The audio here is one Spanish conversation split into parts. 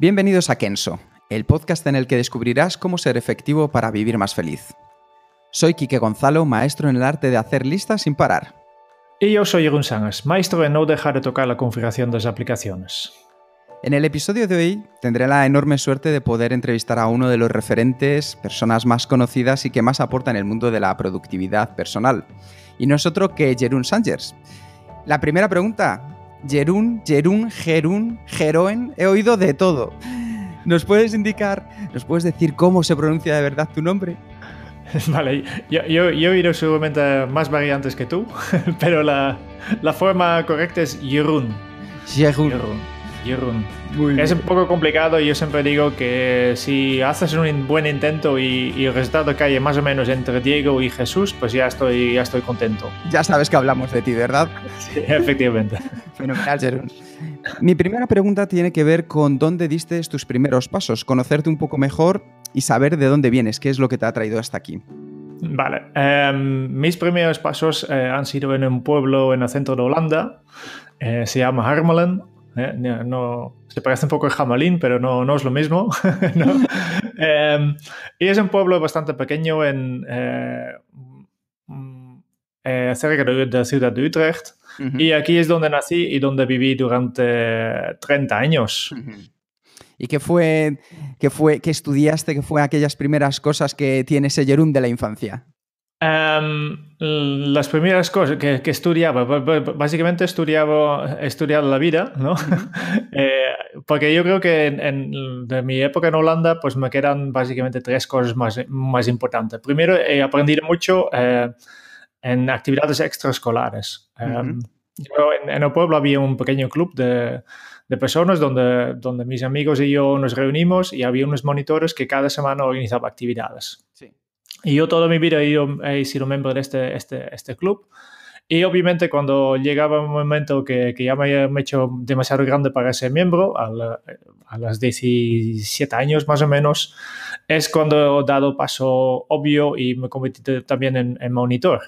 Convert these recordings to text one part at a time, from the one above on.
Bienvenidos a Kenso, el podcast en el que descubrirás cómo ser efectivo para vivir más feliz. Soy Quique Gonzalo, maestro en el arte de hacer listas sin parar. Y yo soy Jerun Sánchez, maestro en no dejar de tocar la configuración de las aplicaciones. En el episodio de hoy tendré la enorme suerte de poder entrevistar a uno de los referentes, personas más conocidas y que más aporta en el mundo de la productividad personal. Y no es otro que Jerun Sangers. La primera pregunta, Jerún, Jerún, Jerún, Jeroen, he oído de todo. ¿Nos puedes indicar, nos puedes decir cómo se pronuncia de verdad tu nombre? Vale, yo, yo, yo seguramente más variantes que tú, pero la, la forma correcta es Jerún. Jerún. Jerón, Es un poco complicado y yo siempre digo que si haces un buen intento y, el resultado cae más o menos entre Diego y Jesús, pues ya estoy, ya estoy contento. Ya sabes que hablamos de ti, ¿verdad? Sí, efectivamente. Fenomenal, Jerón. Mi primera pregunta tiene que ver con dónde diste tus primeros pasos, conocerte un poco mejor y saber de dónde vienes, qué es lo que te ha traído hasta aquí. Vale, em, mis primeros pasos eh, han sido en un pueblo en el centro de Holanda, eh, se llama Harmelen, eh, no, se parece un poco a Jamalín, pero no, es lo mismo. Em, y es un pueblo bastante pequeño en, eh, mm, eh, cerca de, la ciudad de Utrecht. Y aquí es donde nací y donde viví durante 30 años. ¿Y qué fue, que fue, estudiaste, qué fue aquellas primeras cosas que tiene ese Jerún de la infancia? Em, las primeras cosas que, que, estudiaba, básicamente estudiaba, estudiaba la vida, ¿no? Eh, porque yo creo que en, de mi época en Holanda, pues me quedan básicamente tres cosas más, más importantes. Primero, he aprendido mucho eh, en actividades extraescolares. Em, en, el pueblo había un pequeño club de, de, personas donde, donde mis amigos y yo nos reunimos y había unos monitores que cada semana organizaban actividades. Sí. Y yo toda mi vida he, sido miembro de este, este, este club. Y obviamente cuando llegaba un momento que, ya me había hecho demasiado grande para ser miembro, a, los 17 años más o menos, es cuando he dado paso obvio y me convertí también en, monitor.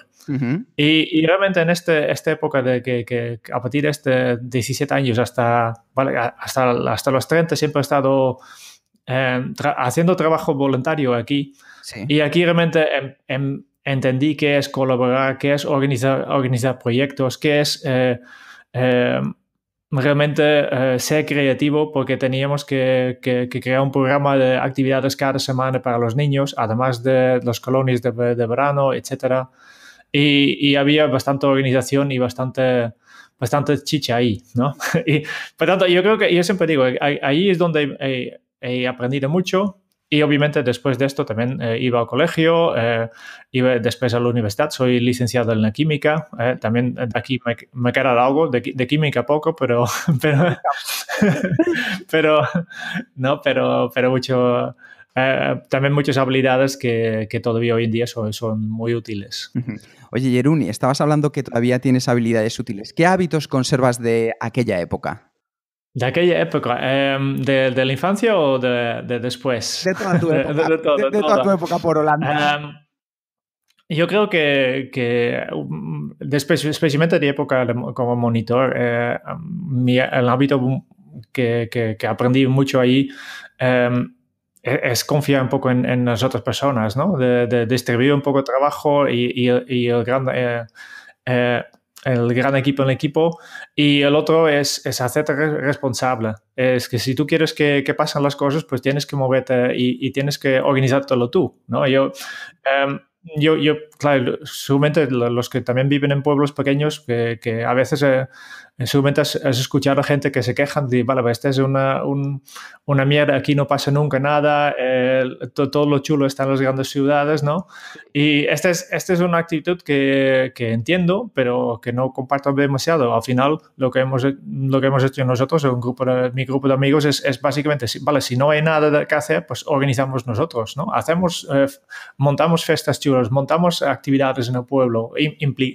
y, realmente en este, esta época de que, a partir de este 17 años hasta, hasta, hasta los 30 siempre he estado eh, haciendo trabajo voluntario aquí y aquí realmente em, em, entendí que es colaborar, que es organizar, proyectos, que es eh, eh, realmente eh, ser creativo, porque teníamos que, crear un programa de actividades cada semana para los niños, además de los colonias de, verano, etc. Y, había bastante organización y bastante bastante chicha ahí, ¿no? y, por tanto, yo creo que, yo siempre digo, ahí es donde he aprendido mucho, y obviamente después de esto también eh, iba al colegio, eh, iba después a la universidad, soy licenciado en la química, eh, también aquí me, me algo, de, de, química poco, pero, pero, no, pero, pero mucho, también muchas habilidades que, todavía hoy en día son, son muy útiles. Oye, Yeruni, estabas hablando que todavía tienes habilidades útiles. ¿Qué hábitos conservas de aquella época? ¿De aquella época? Em, de, la infancia o de, después? De toda tu época. por Holanda. Em, yo creo que, um, especialmente de época como monitor, eh, um, el hábito um, que, aprendí mucho ahí em, e, es confiar un poco en, las otras personas, ¿no? De, distribuir un poco el trabajo y, el gran... Eh, eh, el gran equipo en el equipo. Y el otro es, es hacerte responsable. Es que si tú quieres que, que pasen las cosas, pues tienes que moverte y, tienes que organizártelo tú, ¿no? Yo... Em, yo, yo, claro, seguramente los que también viven en pueblos pequeños, que, que a veces en eh, seguramente has, has, escuchado a gente que se quejan de, vale, pues esta es una, una mierda, aquí no pasa nunca nada, todo, lo chulo está en las grandes ciudades, ¿no? Y esta es, esta es una actitud que, que, entiendo, pero que no comparto demasiado. Al final, lo que hemos, lo que hemos hecho nosotros, un grupo mi grupo de amigos, es, es, básicamente, vale, si no hay nada que hacer, pues organizamos nosotros, ¿no? Hacemos, eh, montamos fiestas chulas montamos actividades en el pueblo,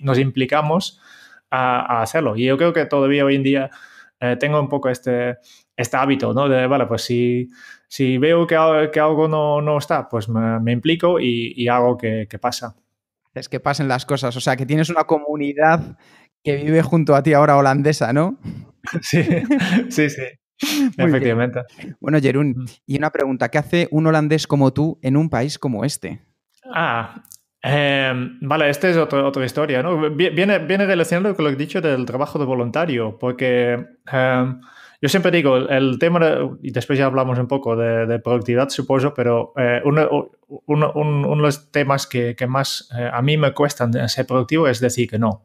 nos implicamos a, hacerlo. Y yo creo que todavía hoy en día eh, tengo un poco este, este, hábito, ¿no? De, vale, pues si, veo que, algo no, está, pues me, implico y, hago que, pasa. Es que pasen las cosas, o sea, que tienes una comunidad que vive junto a ti ahora holandesa, ¿no? sí, sí, sí. Efectivamente. Bueno, Jerún, mm. y una pregunta, ¿qué hace un holandés como tú en un país como este? Ah, em, vale, esta es otra historia, ¿no? Viene, viene relacionado con lo que he dicho del trabajo de voluntario, porque em, yo siempre digo, el tema, y después ya hablamos un poco de, productividad, supongo, pero eh, uno, de los temas que, que más eh, a mí me cuestan ser productivo es decir que no.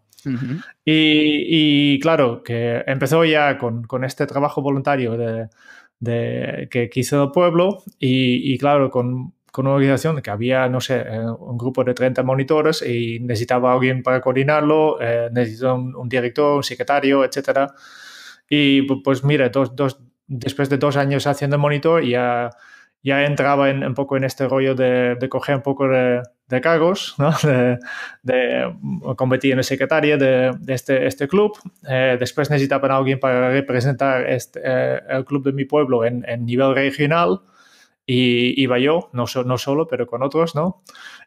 y, y, claro, que empezó ya con, con este trabajo voluntario de, de que, hizo el pueblo y, y claro, con con una organización que había, no sé, eh, un grupo de 30 monitores y necesitaba alguien para coordinarlo, eh, necesitaba un, director, un secretario, etc. Y pues mire, dos, después de dos años haciendo monitor ya, ya entraba en, un poco en este rollo de, de coger un poco de, de cargos, de, de convertir en secretaria de, de este, este, club. Eh, después necesitaban a alguien para representar este, eh, el club de mi pueblo en, en nivel regional y iba yo, no, no solo, pero con otros, ¿no?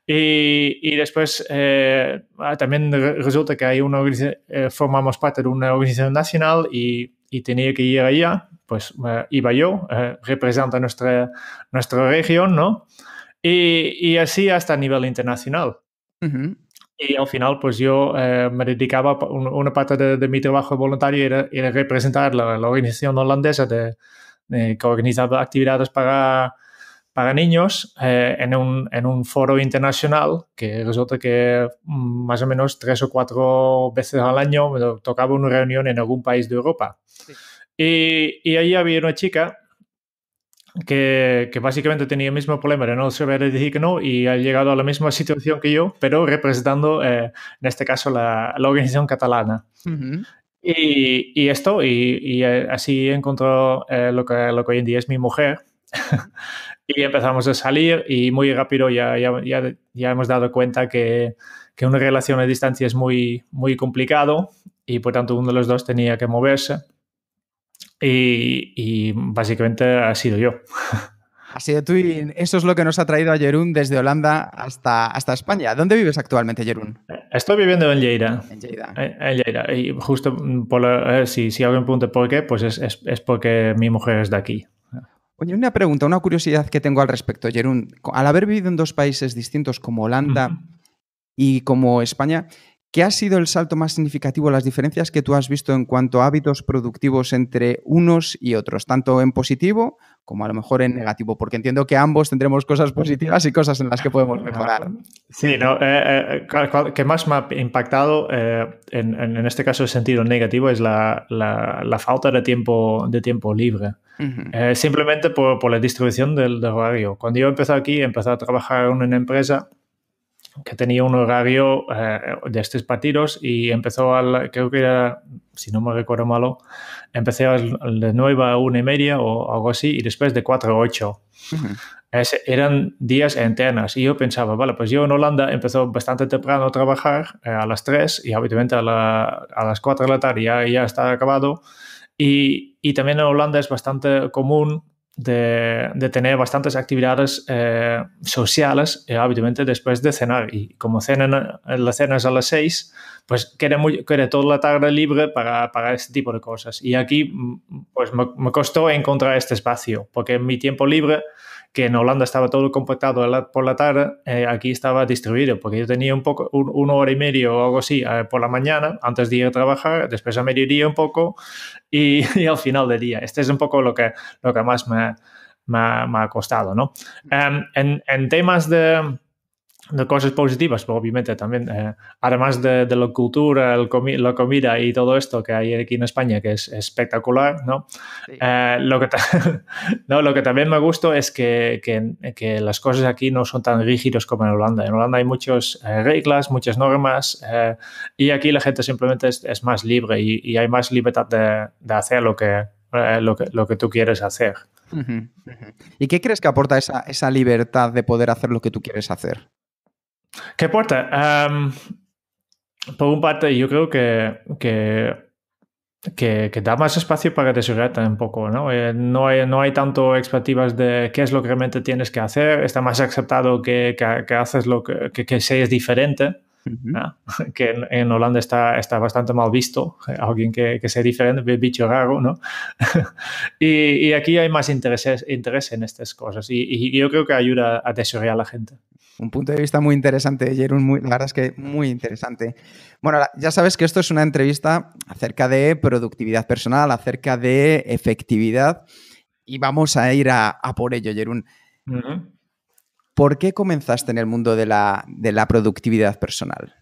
Y, y después eh, ah, también resulta que hay una eh, formamos parte de una organización nacional y, y tenía que ir allá, pues eh, iba yo, representa nuestra, nuestra región, ¿no? Y, y así hasta a nivel internacional. Y al final, pues yo me dedicaba, una parte de, mi trabajo voluntario era, representar la, la, organización holandesa de, de, que organizaba actividades para para niños eh, en, un, en, un, foro internacional que resulta que mm, más o menos tres o cuatro veces al año me tocaba una reunión en algún país de Europa. Y, y, ahí había una chica que, que, básicamente tenía el mismo problema de no saber decir que no y ha llegado a la misma situación que yo, pero representando eh, en este caso la, organización catalana. y, y, esto, y, eh, así encontró lo, que, lo que hoy en día es mi mujer. y empezamos a salir y muy rápido ya, ya, ya, hemos dado cuenta que, que, una relación a distancia es muy, muy complicado y por tanto uno de los dos tenía que moverse y, básicamente ha sido yo. Ha sido tú y eso es lo que nos ha traído a Jerún desde Holanda hasta, hasta España. ¿Dónde vives actualmente, Jerún? Estoy viviendo en Lleida. En Lleida. En Y justo, por eh, si, si alguien pregunta por qué, pues es, es porque mi mujer es de aquí. Oye, una pregunta, una curiosidad que tengo al respecto, Jerún. Al haber vivido en dos países distintos como Holanda y como España, ¿qué ha sido el salto más significativo, las diferencias que tú has visto en cuanto a hábitos productivos entre unos y otros, tanto en positivo como a lo mejor en negativo? Porque entiendo que ambos tendremos cosas positivas y cosas en las que podemos ah, mejorar. Sí, no, eh, eh, eh que más me ha impactado eh, en, este caso en sentido negativo es la, la, falta de tiempo, de tiempo libre. Eh, simplemente por, la distribución del, horario. Cuando yo empecé aquí, empecé a trabajar en una empresa que tenía un horario eh, de estos partidos y empezó, al, creo que era, si no me recuerdo malo, empecé de 9 a una y media o algo así y después de 4 a 8. eran días enteras y yo pensaba, vale, pues yo en Holanda empezó bastante temprano a trabajar eh, a las 3 y habitualmente a, las 4 de la tarde ya, ya está acabado y, también en Holanda es bastante común de, tener bastantes actividades eh, sociales, obviamente eh, después de cenar. Y como cenan, la cena es a las seis pues queda, muy, toda la tarde libre para, para, este tipo de cosas. Y aquí, mm, pues me, me, costó encontrar este espacio, porque en mi tiempo libre que en Holanda estaba todo compactado por la tarde, eh, aquí estaba distribuido, porque yo tenía un poco, una hora y media o algo así eh, por la mañana, antes de ir a trabajar, después a mediodía un poco y, al final del día. Este es un poco lo que, lo que más me, ha costado, ¿no? Mm. Em, en temas de de cosas positivas, pues, obviamente también, eh, además de, la cultura, el la comida y todo esto que hay aquí en España, que es espectacular, ¿no? Eh, lo, que no lo que también me gusta es que, que, que, las cosas aquí no son tan rígidas como en Holanda. En Holanda hay muchas eh, reglas, muchas normas, y aquí la gente simplemente es, más libre y, hay más libertad de, de hacer lo que, lo, que, lo que tú quieres hacer. ¿Y qué crees que aporta esa, esa libertad de poder hacer lo que tú quieres hacer? ¿Qué importa? por un parte, yo creo que, que, da más espacio para desarrollar un poco, ¿no? Eh, hay, no tanto expectativas de qué es lo que realmente tienes que hacer, está más aceptado que, haces lo que, que, seas diferente ¿eh? que en, Holanda está, está bastante mal visto, eh, alguien que, que sea diferente, bicho raro, ¿no? y, y, aquí hay más intereses, interés en estas cosas y, y yo creo que ayuda a desarrollar a la gente. Un punto de vista muy interesante, Jerón, la verdad es que muy interesante. Bueno, ya sabes que esto es una entrevista acerca de productividad personal, acerca de efectividad y vamos a ir a, a por ello, Jerón. ¿Por qué comenzaste en el mundo de la, productividad personal?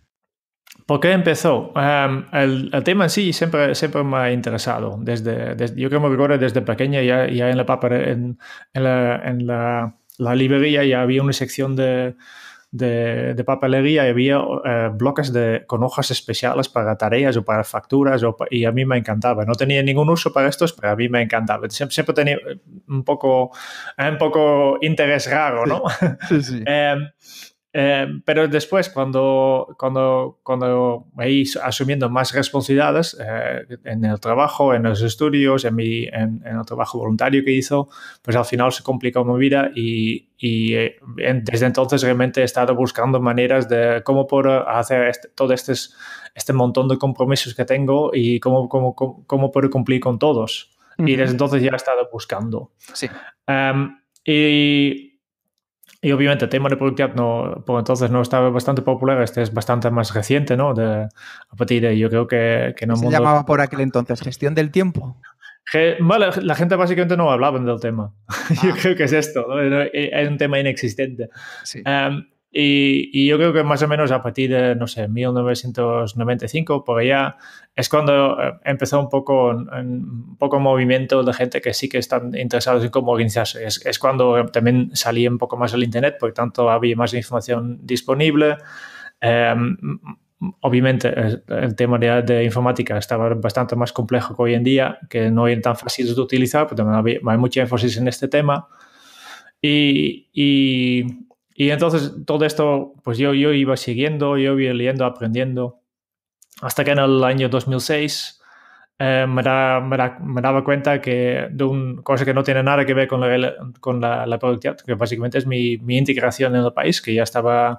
¿Por qué empezó? Em, el, tema en sí siempre, siempre me ha interesado. Desde, yo creo que me recuerdo desde pequeña, ya, en, la, la librería ya había una sección de, de, de papelería había eh, bloques de, con hojas especiales para tareas o para facturas y a mí me encantaba. No tenía ningún uso para estos, pero a mí me encantaba. Siempre, siempre tenía eh, un poco, eh, un poco interés raro, ¿no? Em, eh, pero después, cuando, cuando, cuando ahí asumiendo más responsabilidades eh, en el trabajo, en los estudios, en, mi, en, el trabajo voluntario que hizo, pues al final se complicó mi vida y, y eh, desde entonces realmente he estado buscando maneras de cómo poder hacer este, todo este, este montón de compromisos que tengo y cómo, cómo, cómo, puedo cumplir con todos. Y desde entonces ya he estado buscando. Sí. Em, y y obviamente el tema de productividad no, por pues entonces no estaba bastante popular, este es bastante más reciente, ¿no? De, a partir de, yo creo que, que no... Se llamaba por aquel entonces gestión del tiempo. bueno, la gente básicamente no hablaba del tema. Yo ah. creo que es esto, es un tema inexistente. Sí. Em, y, yo creo que más o menos a partir de, no sé, 1995, porque ya es cuando eh, empezó un poco, un poco movimiento de gente que sí que están interesados en cómo organizarse. Es, es cuando también salía un poco más el Internet, por tanto había más información disponible. Em, obviamente el tema de, de, informática estaba bastante más complejo que hoy en día, que no eran tan fácil de utilizar, pero también había, hay mucho énfasis en este tema. y, y y entonces todo esto, pues yo, yo iba siguiendo, yo iba leyendo, aprendiendo, hasta que en el año 2006 eh, me, daba cuenta que de una cosa que no tiene nada que ver con la, con la, la productividad, que básicamente es mi, integración en el país, que ya estaba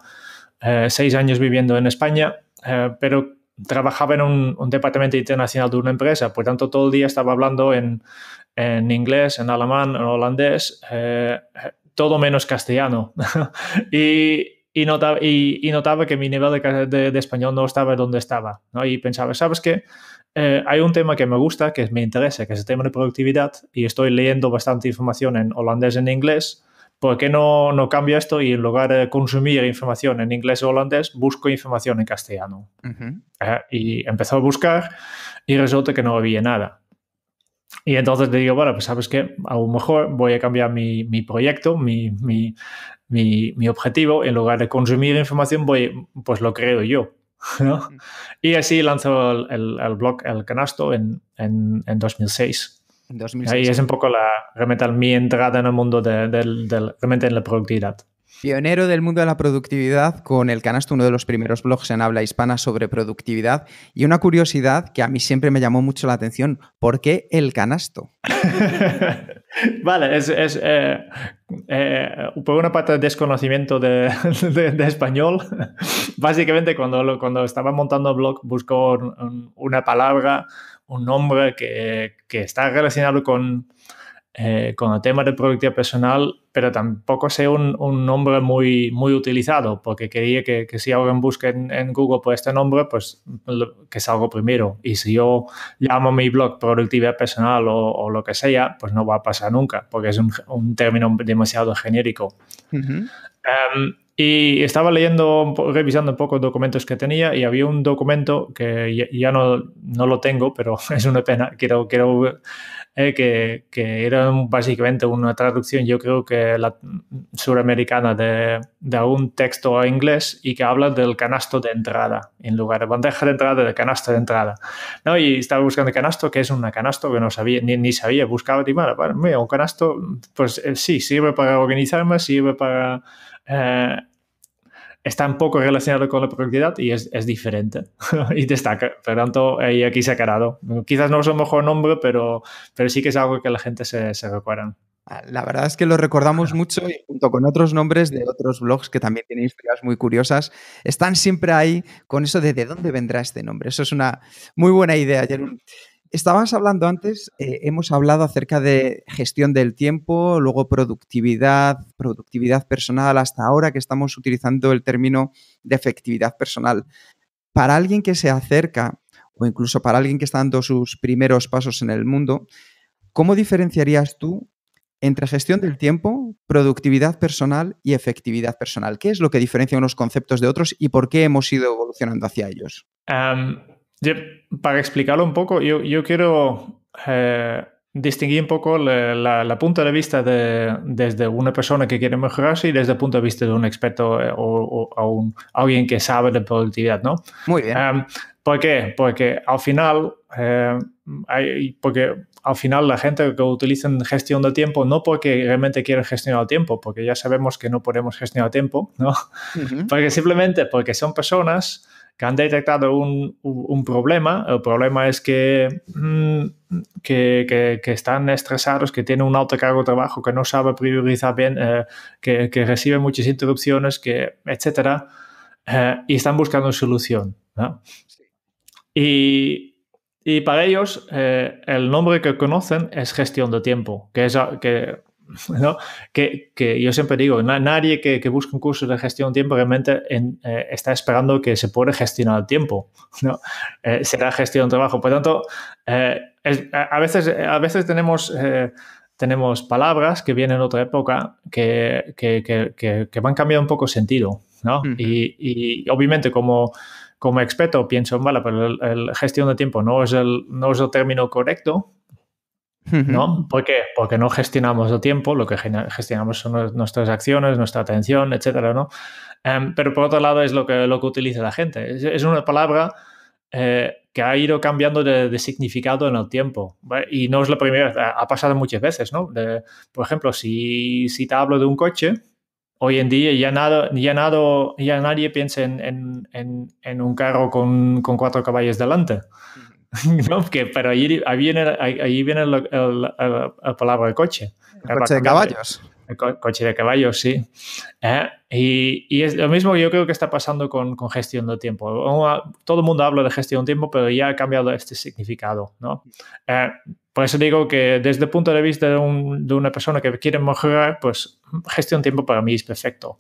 eh, seis años viviendo en España, eh, pero trabajaba en un, departamento internacional de una empresa, por tanto todo el día estaba hablando en, en inglés, en alemán, en holandés todo menos castellano. y, notaba, que mi nivel de, de, español no estaba donde estaba. Y pensaba, ¿sabes qué? Eh, hay un tema que me gusta, que me interesa, que es el tema de productividad, y estoy leyendo bastante información en holandés y en inglés. ¿Por qué no, no cambio esto y en lugar de consumir información en inglés o holandés, busco información en castellano? Eh, y empezó a buscar y resulta que no había nada. Y entonces le digo, bueno, pues sabes que a lo mejor voy a cambiar mi, mi proyecto, mi, mi, mi, objetivo, en lugar de consumir información, voy, pues lo creo yo. Y así lanzó el, blog El Canasto en, en, en 2006. Ahí es ¿eh? un poco la, realmente mi entrada en el mundo de, realmente en la productividad. Pionero del mundo de la productividad, con el canasto uno de los primeros blogs en habla hispana sobre productividad y una curiosidad que a mí siempre me llamó mucho la atención, ¿por qué el canasto? vale, es, eh, eh, por una parte desconocimiento de, de español. Básicamente cuando, cuando estaba montando el blog buscó una palabra, un nombre que, está relacionado con, eh, con el tema de productividad personal pero tampoco sé un, un, nombre muy, muy utilizado, porque quería que, que si alguien busque en, en, Google por este nombre, pues que salgo primero. Y si yo llamo mi blog productividad personal o, lo que sea, pues no va a pasar nunca, porque es un, un término demasiado genérico. Em, y estaba leyendo, revisando un poco documentos que tenía y había un documento que ya, ya no, no, lo tengo, pero es una pena. Quiero, quiero eh, que, era básicamente una traducción, yo creo que la suramericana de, de, un texto a inglés y que habla del canasto de entrada, en lugar de bandeja de entrada, de canasto de entrada. ¿no? Y estaba buscando canasto, que es un canasto que no sabía, ni, sabía, buscaba y bueno, mira, un canasto, pues eh, sí, sirve para organizarme, sirve para... Eh, está un poco relacionado con la productividad y es, diferente y destaca. Por tanto, ahí aquí se ha quedado. Quizás no es el mejor nombre, pero, pero sí que es algo que la gente se, se recuerda. La verdad es que lo recordamos mucho y junto con otros nombres de otros blogs que también tienen historias muy curiosas, están siempre ahí con eso de de dónde vendrá este nombre. Eso es una muy buena idea, Estabas hablando antes, eh, hemos hablado acerca de gestión del tiempo, luego productividad, productividad personal, hasta ahora que estamos utilizando el término de efectividad personal. Para alguien que se acerca, o incluso para alguien que está dando sus primeros pasos en el mundo, ¿cómo diferenciarías tú entre gestión del tiempo, productividad personal y efectividad personal? ¿Qué es lo que diferencia unos conceptos de otros y por qué hemos ido evolucionando hacia ellos? Em, para explicarlo un poco, yo, quiero eh, distinguir un poco la, punto de vista de, desde una persona que quiere mejorarse y desde el punto de vista de un experto eh, o, alguien que sabe de productividad, ¿no? Muy bien. Em, ¿Por qué? Porque al final, em, porque al final la gente que utiliza gestión de tiempo, no porque realmente quiere gestionar el tiempo, porque ya sabemos que no podemos gestionar el tiempo, ¿no? Porque simplemente porque son personas que han detectado un, un problema. El problema es mm, que, que, que, están estresados, que tienen un alto cargo de trabajo, que no sabe priorizar bien, eh, que, que reciben muchas interrupciones, que, etcétera, eh, y están buscando solución. Y, y para ellos, eh, el nombre que conocen es gestión de tiempo, que es, que ¿no? Que, yo siempre digo, nadie que, busque un curso de gestión de tiempo realmente eh, está esperando que se pueda gestionar el tiempo, ¿no? Eh, será gestión de trabajo. Por tanto, eh, a, veces, a veces tenemos, tenemos palabras que vienen en otra época que, van cambiando un poco sentido, y, obviamente como como experto pienso, vale, pero la gestión de tiempo no es el, no es el término correcto, ¿no? ¿Por qué? Porque no gestionamos el tiempo, lo que gestionamos son nuestras acciones, nuestra atención, etcétera, ¿no? Em, pero por otro lado es lo que, lo que utiliza la gente. Es, una palabra eh, que ha ido cambiando de, significado en el tiempo. Y no es la primera, vez, ha pasado muchas veces, ¿no? por ejemplo, si, si te hablo de un coche, hoy en día ya, nada, ya, ya nadie piensa en, en, en, un carro con, con cuatro caballos delante. Mm. no, que, pero allí, ahí viene, ahí la palabra coche. coche de caballos. coche de caballos, sí. Eh, y, es lo mismo que yo creo que está pasando con, gestión de tiempo. Todo el mundo habla de gestión de tiempo, pero ya ha cambiado este significado, ¿no? Eh, por eso digo que desde el punto de vista de, de, una persona que quiere mejorar, pues gestión de tiempo para mí es perfecto.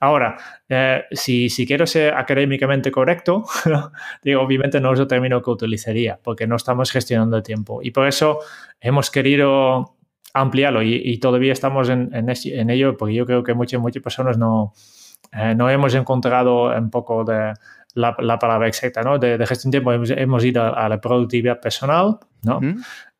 Ahora, eh, si, quiero ser académicamente correcto, digo, obviamente no es el término que utilizaría, porque no estamos gestionando el tiempo. Y por eso hemos querido ampliarlo y, todavía estamos en, ello, porque yo creo que muchas, muchas personas no, eh, hemos encontrado un poco de... La, palabra exacta, ¿no? De, gestión de tiempo hemos, ido a, la productividad personal, ¿no?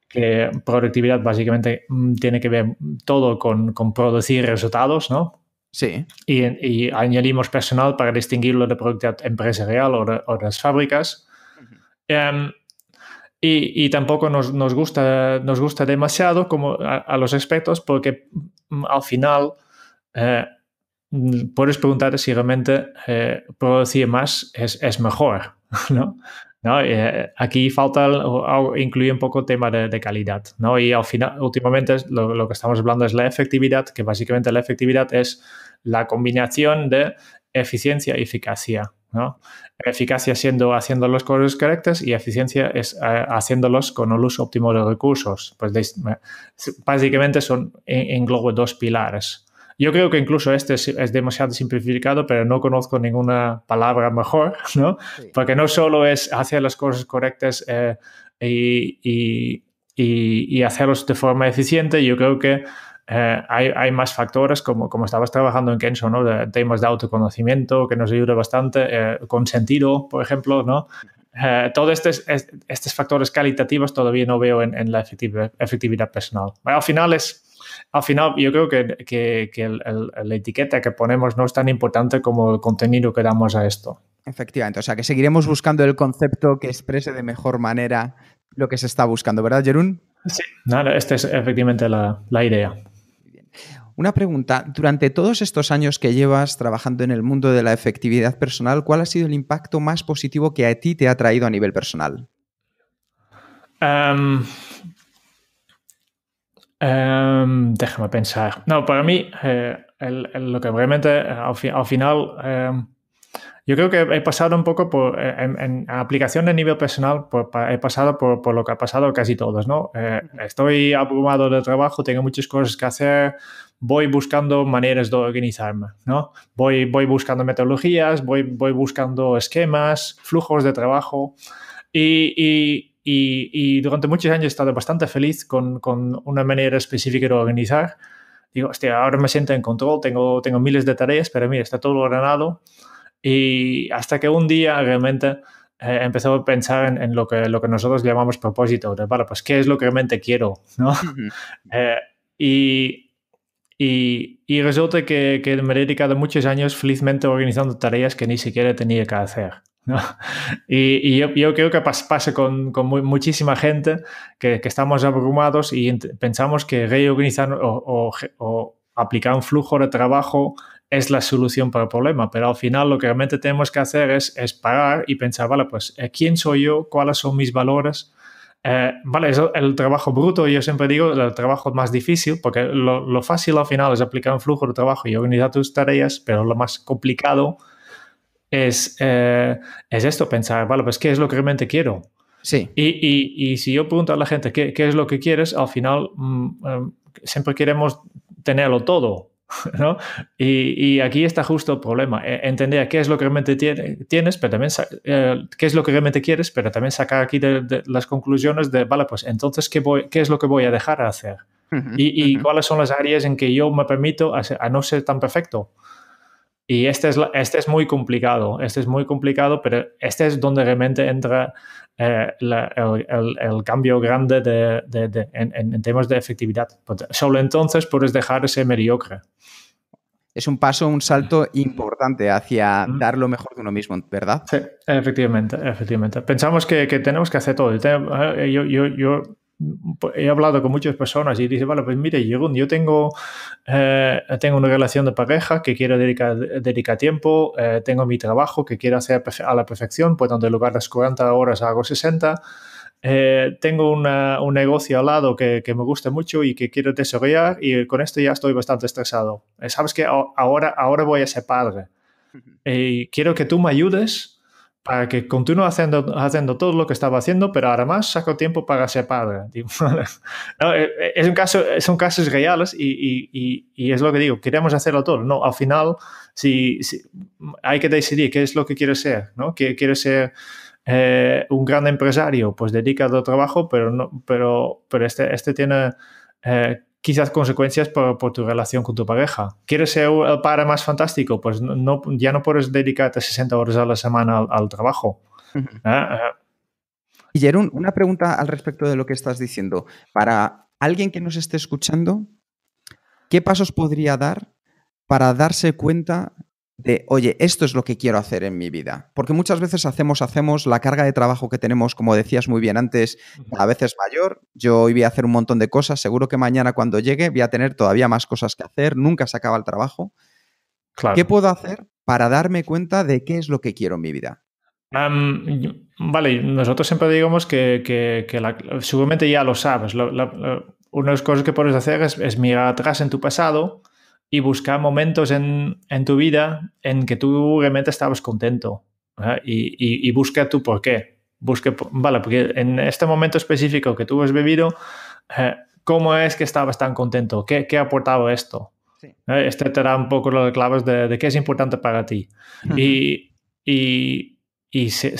que productividad básicamente mm, tiene que ver todo con, con producir resultados, ¿no? Sí. Y, añadimos personal para distinguirlo de productividad empresa real o de, o de las fábricas. Em, y, tampoco nos, nos, gusta, nos gusta demasiado como a, los expertos porque mm, al final eh, puedes preguntar si realmente eh, producir más es, es mejor, ¿no? Eh, aquí falta incluir un poco el tema de, calidad, ¿no? Y al final, últimamente lo, que estamos hablando es la efectividad, que básicamente la efectividad es la combinación de eficiencia y eficacia. ¿no? Eficacia siendo haciendo los cosas correctas y eficiencia es eh, haciéndolos con el uso óptimo de recursos. Pues básicamente son e, globo dos pilares. Yo creo que incluso este es, demasiado simplificado, pero no conozco ninguna palabra mejor, Porque no solo es hacer las cosas correctas eh, y, y hacerlos de forma eficiente, yo creo que eh, hay, más factores, como, como estabas trabajando en Kenzo, ¿no? De temas de autoconocimiento, que nos ayuda bastante, eh, con sentido, por ejemplo, ¿no? Eh, todos este estos, estos, factores calitativos todavía no veo en, la efectividad, personal. al final es, al final yo creo que, que, la etiqueta que ponemos no es tan importante como el contenido que damos a esto. Efectivamente, o sea que seguiremos buscando el concepto que exprese de mejor manera lo que se está buscando, ¿verdad, Jerún? Sí, nada, esta es efectivamente la idea. Una pregunta, durante todos estos años que llevas trabajando en el mundo de la efectividad personal, ¿cuál ha sido el impacto más positivo que a ti te ha traído a nivel personal? Em, em, déjame pensar. No, para mí, eh, lo que realmente eh, al, final... Em, yo creo que he pasado un poco por, eh, en, aplicación a nivel personal, pues, he pasado por, lo que ha pasado casi todos, ¿no? estoy abrumado de trabajo, tengo muchas cosas que hacer, voy buscando maneras de organizarme, ¿no? Voy, voy buscando metodologías, voy, voy buscando esquemas, flujos de trabajo y, durante muchos años he estado bastante feliz con, con una manera específica de organizar. Digo, hostia, ahora me siento en control, tengo, tengo miles de tareas, pero mira, está todo ordenado. Y hasta que un día realmente eh, empecé a pensar en, lo, que, lo que nosotros llamamos propósito, de, vale, pues qué es lo que realmente quiero, ¿no? Eh, y y, resulta que, que, me he dedicado muchos años felizmente organizando tareas que ni siquiera tenía que hacer. Y, yo, creo que pasa con, con muchísima gente que, que, estamos abrumados y pensamos que reorganizar o, o, aplicar un flujo de trabajo es la solución para el problema, pero al final lo que realmente tenemos que hacer es, es parar y pensar, vale, pues, eh, ¿quién soy yo? ¿Cuáles son mis valores? Eh, vale, es el trabajo bruto, yo siempre digo, el trabajo más difícil, porque lo, fácil al final es aplicar un flujo de trabajo y organizar tus tareas, pero lo más complicado es, eh, es esto, pensar, vale, pues ¿qué es lo que realmente quiero? Sí. Y, si yo pregunto a la gente ¿qué, es lo que quieres, al final mm, eh, siempre queremos tenerlo todo. ¿no? Y, aquí está justo el problema. Eh, entender qué es lo que realmente tienes, pero también eh, qué es lo que realmente quieres, pero también sacar aquí las conclusiones de, vale, pues entonces, ¿qué, qué es lo que voy a dejar de hacer? y, cuáles son las áreas en que yo me permito a no ser tan perfecto. Y este es, este es muy complicado, este es muy complicado, pero este es donde realmente entra eh, el, cambio grande de, en, temas de efectividad. Pues, Solo entonces puedes dejar ese mediocre. Es un paso, un salto mm. importante hacia mm. dar lo mejor de uno mismo, ¿verdad? Sí, efectivamente, efectivamente. Pensamos que, tenemos que hacer todo. Yo, eh, yo, yo pues he hablado con muchas personas y dice, vale, pues mire, yo, yo tengo, eh, tengo una relación de pareja que quiero dedicar, tiempo, eh, tengo mi trabajo que quiero hacer a la perfección, pues donde lugar de las 40 horas hago 60. Eh, tengo un negocio al lado que, que, me gusta mucho y que quiero desarrollar y con esto ya estoy bastante estresado. Sabes que ahora, ahora voy a ser padre. y quiero que tú me ayudes que continúa haciendo, haciendo todo lo que estaba haciendo, pero ahora más saco tiempo para ser padre. Eh, eh, es un caso, son casos reales y, y, y, es lo que digo, queremos hacerlo todo. No, al final si, hay que decidir qué es lo que quiero ser. ¿no? Quiero ser eh, un gran empresario? Pues dedicado al trabajo, pero, no, pero, pero este, este tiene... Eh, quizás consecuencias por, tu relación con tu pareja. ¿Quieres ser el padre más fantástico? Pues no, ya no puedes dedicarte 60 horas a la semana al, trabajo. ¿Eh? Ah, y ah. una pregunta al respecto de lo que estás diciendo. Para alguien que nos esté escuchando, ¿qué pasos podría dar para darse cuenta de, oye, esto es lo que quiero hacer en mi vida. Porque muchas veces hacemos, hacemos la carga de trabajo que tenemos, como decías muy bien antes, a veces mayor. Yo hoy voy a hacer un montón de cosas, seguro que mañana cuando llegue voy a tener todavía más cosas que hacer, nunca se acaba el trabajo. ¿Qué puedo hacer para darme cuenta de qué es lo que quiero en mi vida? vale, nosotros siempre digamos que, seguramente ya lo sabes. una de las cosas que puedes hacer es mirar atrás en tu pasado y busca momentos en, tu vida en que tú realmente estabas contento y, busca tu por qué. Busque, vale, porque en este momento específico que tú has bebido, eh, ¿cómo es que estabas tan contento? ¿Qué, ha aportado esto? Eh, este te da un poco las claves de, de qué es importante para ti. Y, y, eh,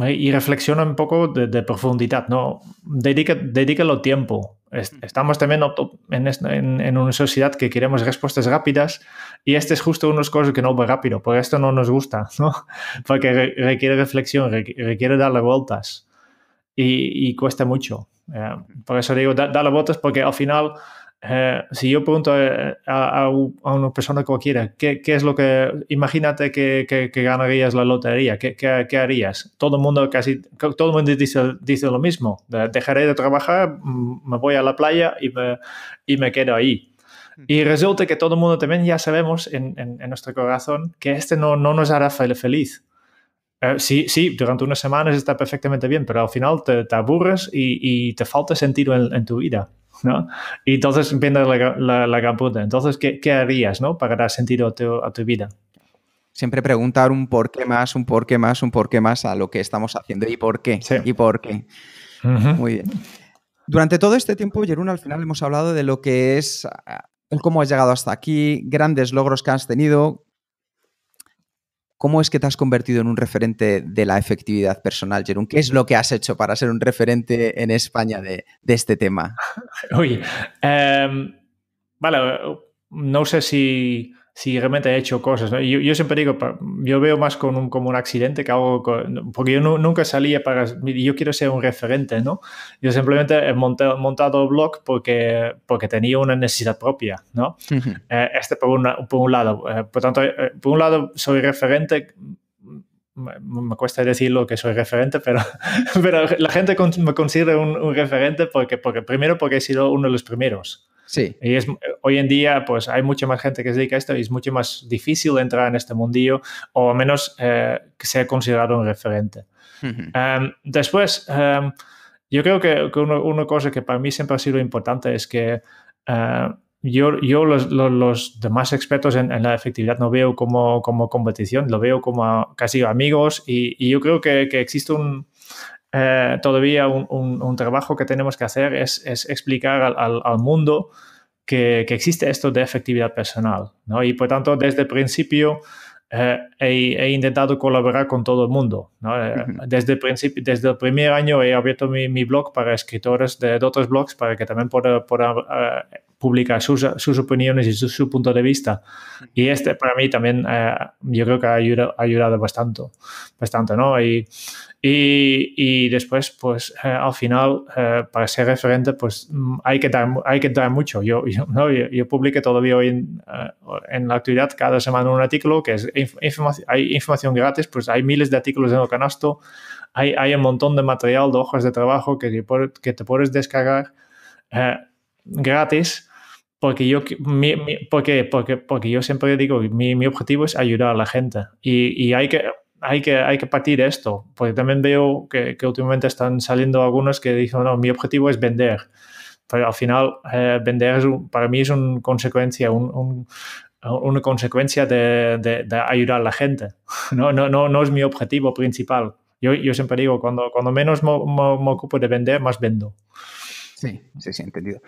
y, reflexiona un poco de, profundidad, ¿no? Dedica, lo tiempo Estamos también en, en, una sociedad que queremos respuestas rápidas y este es justo unos cosas que no va rápido, porque esto no nos gusta, ¿no? Porque requiere reflexión, requiere darle vueltas y, cuesta mucho. Eh, por eso digo, da darle vueltas porque al final eh, si yo pregunto eh, a, una persona cualquiera, ¿qué, es lo que, imagínate que, ganarías la lotería, ¿qué, harías? Todo el mundo casi, todo el mundo dice, lo mismo, dejaré de trabajar, mm, me voy a la playa y me, quedo ahí. Y resulta que todo el mundo también ya sabemos en, nuestro corazón que este no, nos hará feliz. Eh, sí, durante unas semanas está perfectamente bien, pero al final te, aburres y, te falta sentido en tu vida. ¿no? Y entonces viendo la, la, entonces, ¿qué, harías, ¿no? Para dar sentido a tu, vida siempre preguntar un por qué más, un por qué más, un por qué más a lo que estamos haciendo y por qué, y por qué. Muy bien. Durante todo este tiempo, Jerún, al final hemos hablado de lo que es eh, cómo has llegado hasta aquí, grandes logros que has tenido, ¿Cómo es que te has convertido en un referente de la efectividad personal, Jerón? ¿Qué es lo que has hecho para ser un referente en España de, este tema? Oye, em, vale, no sé si si realmente he hecho cosas. Yo, siempre digo, yo veo más un, como un accidente que algo, porque yo nunca salía para, yo quiero ser un referente, ¿no? Yo simplemente he montado, montado blog porque, porque tenía una necesidad propia, ¿no? Eh, este por, por un lado. Eh, por tanto, eh, por un lado soy referente mm, me, cuesta decirlo que soy referente, pero, pero la gente me considera un, un, referente porque, porque primero porque he sido uno de los primeros. Sí. Y es, hoy en día, pues hay mucha más gente que se dedica a esto y es mucho más difícil entrar en este mundillo o al menos eh, que sea considerado un referente. Em, después, em, yo creo que, una cosa que para mí siempre ha sido importante es que eh, yo, yo los, demás expertos en, la efectividad no veo como, como competición, lo veo como casi amigos y, yo creo que existe un, eh, todavía un, trabajo que tenemos que hacer es, explicar al, mundo que, existe esto de efectividad personal. Y por tanto, desde el principio eh, he, intentado colaborar con todo el mundo. Eh, desde, el principio, desde el primer año he abierto mi, blog para escritores de, otros blogs para que también puedan, publicar sus, opiniones y su, punto de vista. Y este para mí también yo creo que ha ayudado, ha ayudado bastante. bastante ¿no? Y y, y después, pues eh, al final, eh, para ser referente, pues mm, hay que dar, hay que dar mucho. Yo, yo, yo, publiqué todavía hoy en, eh, la actualidad cada semana un artículo que es hay información gratis, pues hay miles de artículos en el canasto, hay, hay un montón de material, de hojas de trabajo que, que te puedes descargar gratis porque yo, porque, porque yo siempre digo, mi, mi objetivo es ayudar a la gente y, y hay que, hay que, hay que partir esto, porque también veo que, últimamente están saliendo algunos que dicen, no, mi objetivo es vender. Pero al final, eh, vender para mí es una consecuencia, una consecuencia de, ayudar a la gente. No, no, no, es mi objetivo principal. Yo, siempre digo, cuando, cuando menos me, ocupo de vender, más vendo. Sí, sí, sí, entendido.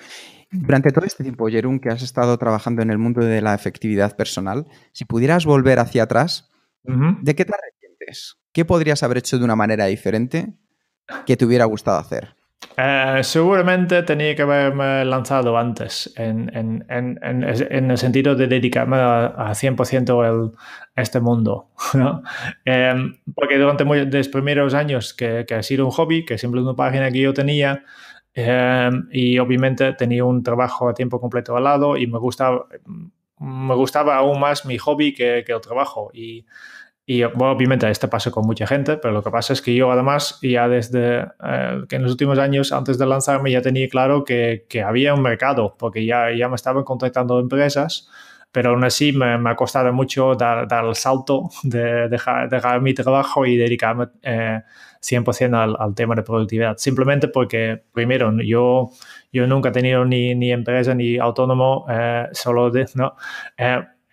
Durante todo este tiempo, Jerón, que has estado trabajando en el mundo de la efectividad personal, si pudieras volver hacia atrás, ¿de qué te ¿Qué podrías haber hecho de una manera diferente que te hubiera gustado hacer? Eh, seguramente tenía que haberme lanzado antes, en, el sentido de dedicarme a, 100% el, a este mundo. ¿no? Em, porque durante los primeros años que, ha sido un hobby, que siempre una página que yo tenía, em, y obviamente tenía un trabajo a tiempo completo al lado y me gustaba, em, me gustaba aún más mi hobby que, que el trabajo. Y y obviamente este pasa con mucha gente, pero lo que pasa es que yo además ya desde eh, que en los últimos años, antes de lanzarme, ya tenía claro que, que había un mercado, porque ya, ya me estaban contactando empresas, pero aún así me, me ha costado mucho dar, dar el salto de dejar, dejar, mi trabajo y dedicarme 100% eh, al, al, tema de productividad. Simplemente porque, primero, yo, yo nunca he tenido ni, ni empresa ni autónomo, eh, solo de, ¿no?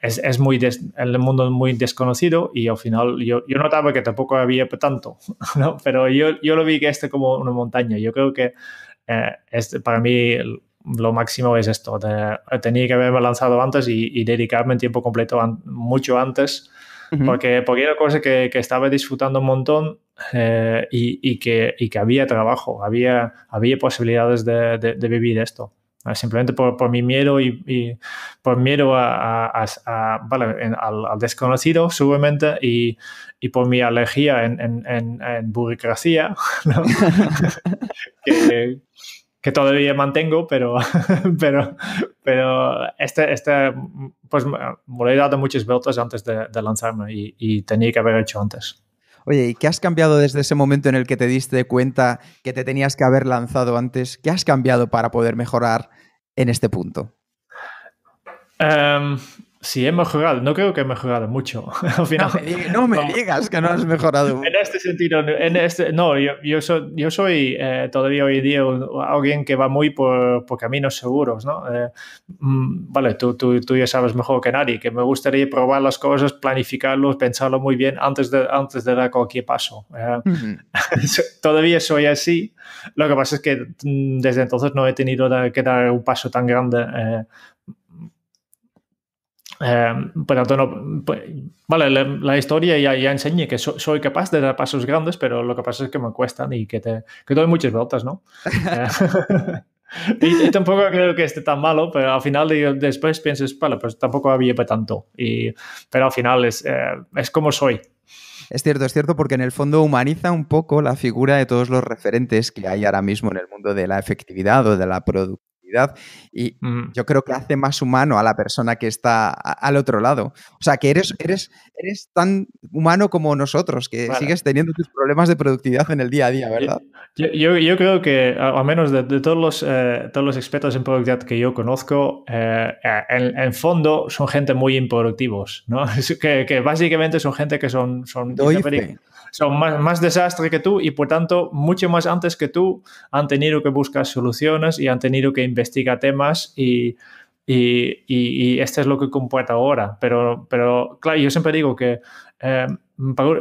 es, es muy el mundo es muy desconocido y al final yo, yo notaba que tampoco había tanto, pero yo, yo lo vi que este como una montaña. Yo creo que eh, este, para mí lo máximo es esto. Eh, tenía que haberme lanzado antes y, dedicarme en tiempo completo mucho antes, porque, porque era cosa que, que estaba disfrutando un montón eh, y, y, que, y que había trabajo, había, había posibilidades de, de vivir esto simplemente por, mi miedo y, por miedo a, al, desconocido, seguramente, y, por mi alergia en, burocracia, que, todavía mantengo, pero, pero, pero este, este, pues, me lo he dado muchas vueltas antes de, lanzarme y tenía que haber hecho antes. Oye, ¿y qué has cambiado desde ese momento en el que te diste cuenta que te tenías que haber lanzado antes? ¿Qué has cambiado para poder mejorar en este punto? Em, Sí, he mejorado. No creo que he mejorado mucho. no me, digas, que no has mejorado. En este sentido, en este, no, yo, soy, eh, todavía hoy día alguien que va muy por, caminos seguros, ¿no? Eh, mm, vale, tú, tú, ya sabes mejor que nadie que me gustaría probar las cosas, planificarlos, pensarlo muy bien antes de, antes de dar cualquier paso. Eh. todavía soy así. Lo que pasa es que mm, desde entonces no he tenido que dar un paso tan grande eh, pero no, pues, vale, la, historia ya, ya enseñé que soy capaz de dar pasos grandes, pero lo que pasa es que me cuestan y que, te, que doy muchas vueltas, ¿no? Eh, y, tampoco creo que esté tan malo, pero al final después piensas, vale, pues tampoco había para tanto. Y, pero al final es, eh, es como soy, es cierto, es cierto, porque en el fondo humaniza un poco la figura de todos los referentes que hay ahora mismo en el mundo de la efectividad o de la producción y mm. yo creo que hace más humano a la persona que está al otro lado. O sea, que eres, eres, eres tan humano como nosotros, que sigues teniendo tus problemas de productividad en el día a día, ¿verdad? Yo, creo que, al menos de, todos, los, eh, todos los expertos en productividad que yo conozco, eh, eh, en, fondo son gente muy improductivos, ¿no? que, básicamente son gente que son son más, más desastre que tú y por tanto mucho más antes que tú han tenido que buscar soluciones y han tenido que investigar temas y, y, y, esto es lo que comporta ahora. Pero, pero claro, yo siempre digo que eh,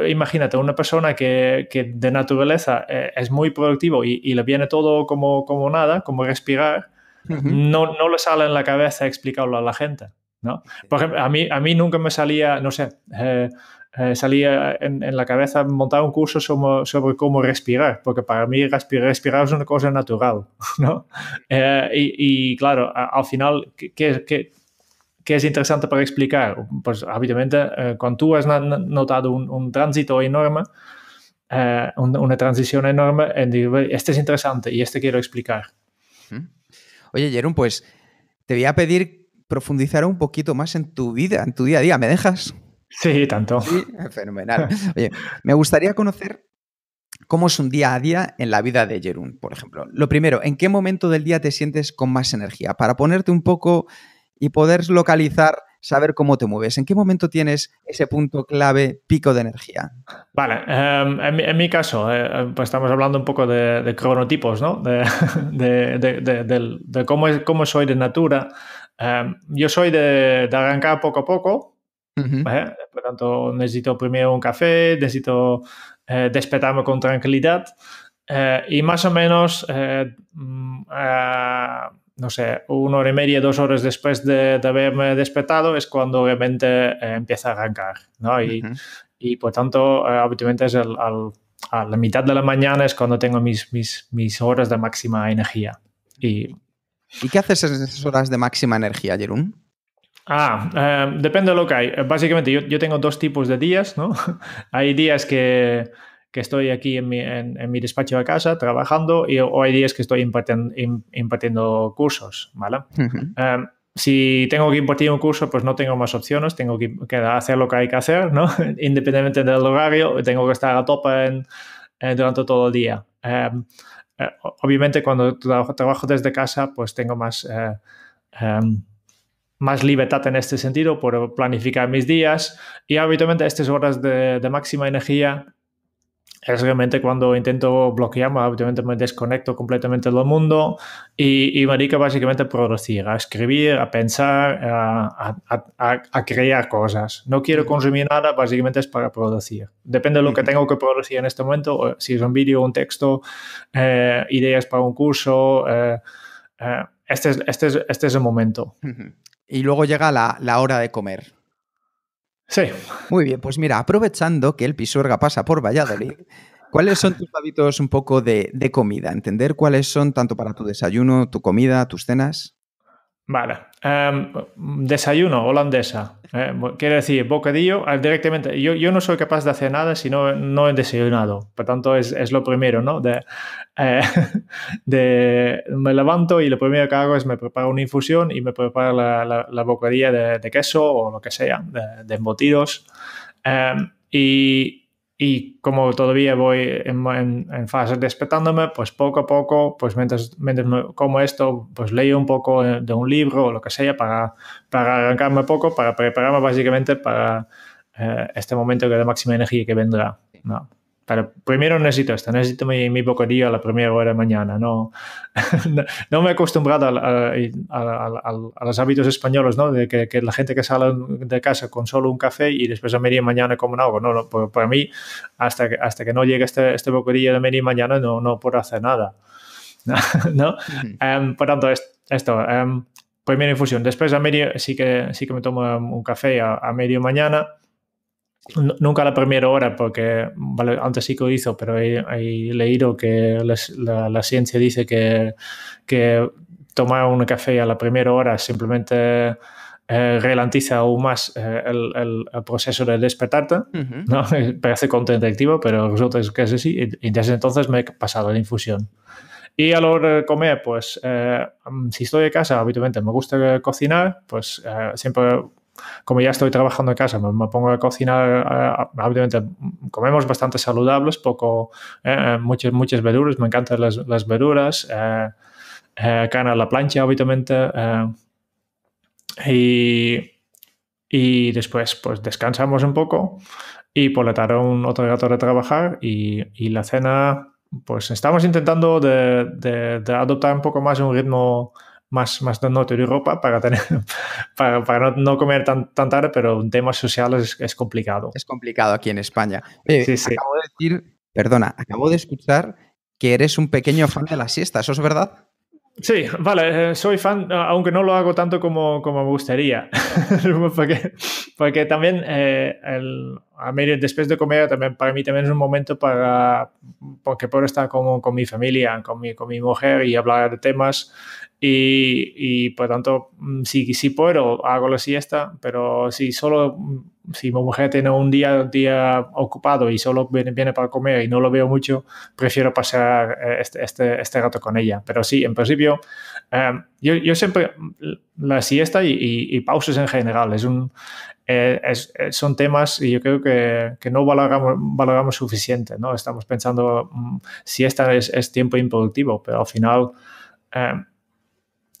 imagínate una persona que, que de naturaleza eh, es muy productivo y, y, le viene todo como, como nada, como respirar, no, no le sale en la cabeza explicarlo a la gente. ¿no? Por ejemplo, a mí, a mí nunca me salía, no sé, eh, eh, salía en, la cabeza montar un curso sobre, cómo respirar, porque para mí respirar, es una cosa natural, ¿no? Eh, y, claro, al final, ¿qué, es interesante para explicar? Pues, obviamente, eh, cuando tú has notado un, tránsito enorme, una transición enorme, en este es interesante y este quiero explicar. Oye, Jerón, pues te voy a pedir profundizar un poquito más en tu vida, en tu día a día. ¿Me dejas? Sí, tanto. Sí, fenomenal. Oye, me gustaría conocer cómo es un día a día en la vida de Jerún, por ejemplo. Lo primero, ¿en qué momento del día te sientes con más energía? Para ponerte un poco y poder localizar, saber cómo te mueves. ¿En qué momento tienes ese punto clave, pico de energía? Vale, em, en, mi, caso, eh, eh, pues estamos hablando un poco de, cronotipos, ¿no? De, cómo, es, cómo soy de natura. Em, yo soy de, de arrancar poco a poco, por lo Por tanto, necesito primero un café, necesito eh, despertarme con tranquilidad eh, y más o menos, eh, mm, no sé, una hora y media, dos horas después de, haberme despertado es cuando obviamente empieza a arrancar, ¿no? Y, por lo y por tanto, obviamente es al, a la mitad de la mañana es cuando tengo mis, mis, mis horas de máxima energía. Y, ¿Y qué haces en esas horas de máxima energía, Jerón? Ah, eh, depende de lo que hay. Básicamente yo, tengo dos tipos de días, ¿no? hay días que, estoy aquí en mi, despacho de casa trabajando y o hay días que estoy impartiendo, cursos, ¿vale? Eh, si tengo que impartir un curso, pues no tengo más opciones, tengo que, hacer lo que hay que hacer, ¿no? Independientemente del horario, tengo que estar a tope eh, durante todo el día. obviamente cuando trabajo, trabajo, desde casa, pues tengo más más libertad en este sentido, por planificar mis días y habitualmente estas horas de, máxima energía es realmente cuando intento bloquearme, habitualmente me desconecto completamente del mundo y, y me dedico básicamente a producir, a escribir, a pensar, a, crear cosas. No quiero consumir nada, básicamente es para producir. Depende de lo que tengo que producir en este momento, si es un vídeo, un texto, eh, ideas para un curso. Eh, eh, este, este, es, este es el momento y luego llega la, hora de comer. Sí. Muy bien, pues mira, aprovechando que el Pisuerga pasa por Valladolid, ¿cuáles son tus hábitos un poco de, de comida? Entender cuáles son tanto para tu desayuno, tu comida, tus cenas. Vale. Em, desayuno holandesa. Eh, quiere decir, bocadillo ah, directamente. Yo, yo, no soy capaz de hacer nada si no, no he desayunado. Por tanto, es, es lo primero, ¿no? De, eh, de, me levanto y lo primero que hago es me preparo una infusión y me preparo la, la, bocadilla de, queso o lo que sea, de, embotidos. Em, y y como todavía voy en, en, en fase despertándome, pues poco a poco, pues mientras, como esto, pues leo un poco de un libro o lo que sea para, para arrancarme poco, para prepararme básicamente para eh, este momento que de máxima energía que vendrá. ¿no? Pero primero necesito esto, necesito mi, bocadillo a la primera hora de mañana. No, no, me he acostumbrado a, los hábitos españoles, ¿no? De que, la gente que sale de casa con solo un café y después a media mañana comen algo. No, no pues para mí, hasta que, hasta que no llegue este, este bocadillo de media mañana, no, no puedo hacer nada. ¿No? Em, por tanto, esto, primero em, primera infusión. Después a media, sí que, sí que me tomo em, un café a, media mañana nunca la primera hora, porque antes sí que lo hizo, pero he, leído que la, ciencia dice que, que, tomar un café a la primera hora simplemente eh, ralentiza aún más eh, el, el, proceso de despertarte. ¿no? Parece contradictivo, pero resulta que es así. Y, desde entonces me he pasado la infusión. Y a lo de comer, pues eh, si estoy en casa, habitualmente me gusta cocinar, pues siempre como ya estoy trabajando en casa, me, pongo a cocinar, eh, obviamente comemos bastante saludables, poco, eh, eh, muchas, muchas verduras, me encantan las, verduras, eh, a la plancha, obviamente, y, y, después pues descansamos un poco y por la tarde un otro rato de trabajar y, y la cena, pues estamos intentando de, de, de adoptar un poco más un ritmo más, más del norte de Europa para, tener, para, para no, comer tan, tan tarde, pero un tema social es, es, complicado. Es complicado aquí en España. Eh, acabo de decir, perdona, acabo de escuchar que eres un pequeño fan de la siesta, ¿eso es verdad? Sí, vale, eh, soy fan, eh, aunque no lo hago tanto como, como me gustaría, porque, también el, a mí después de comer también para mí también es un momento para porque puedo estar con, con mi familia, con mi, con mi mujer y hablar de temas y, y por tanto si, mm, si puedo hago la siesta, pero si solo mm, si mi mujer tiene un día, día ocupado y solo viene, viene, para comer y no lo veo mucho, prefiero pasar eh, este, este, este rato con ella. Pero sí, en principio, eh, yo, yo, siempre la siesta y, pausas en general es un, eh, eh, son temas y yo creo que, no valoramos, valoramos, suficiente, ¿no? Estamos pensando mm, si esta es, tiempo improductivo, pero al final... Eh,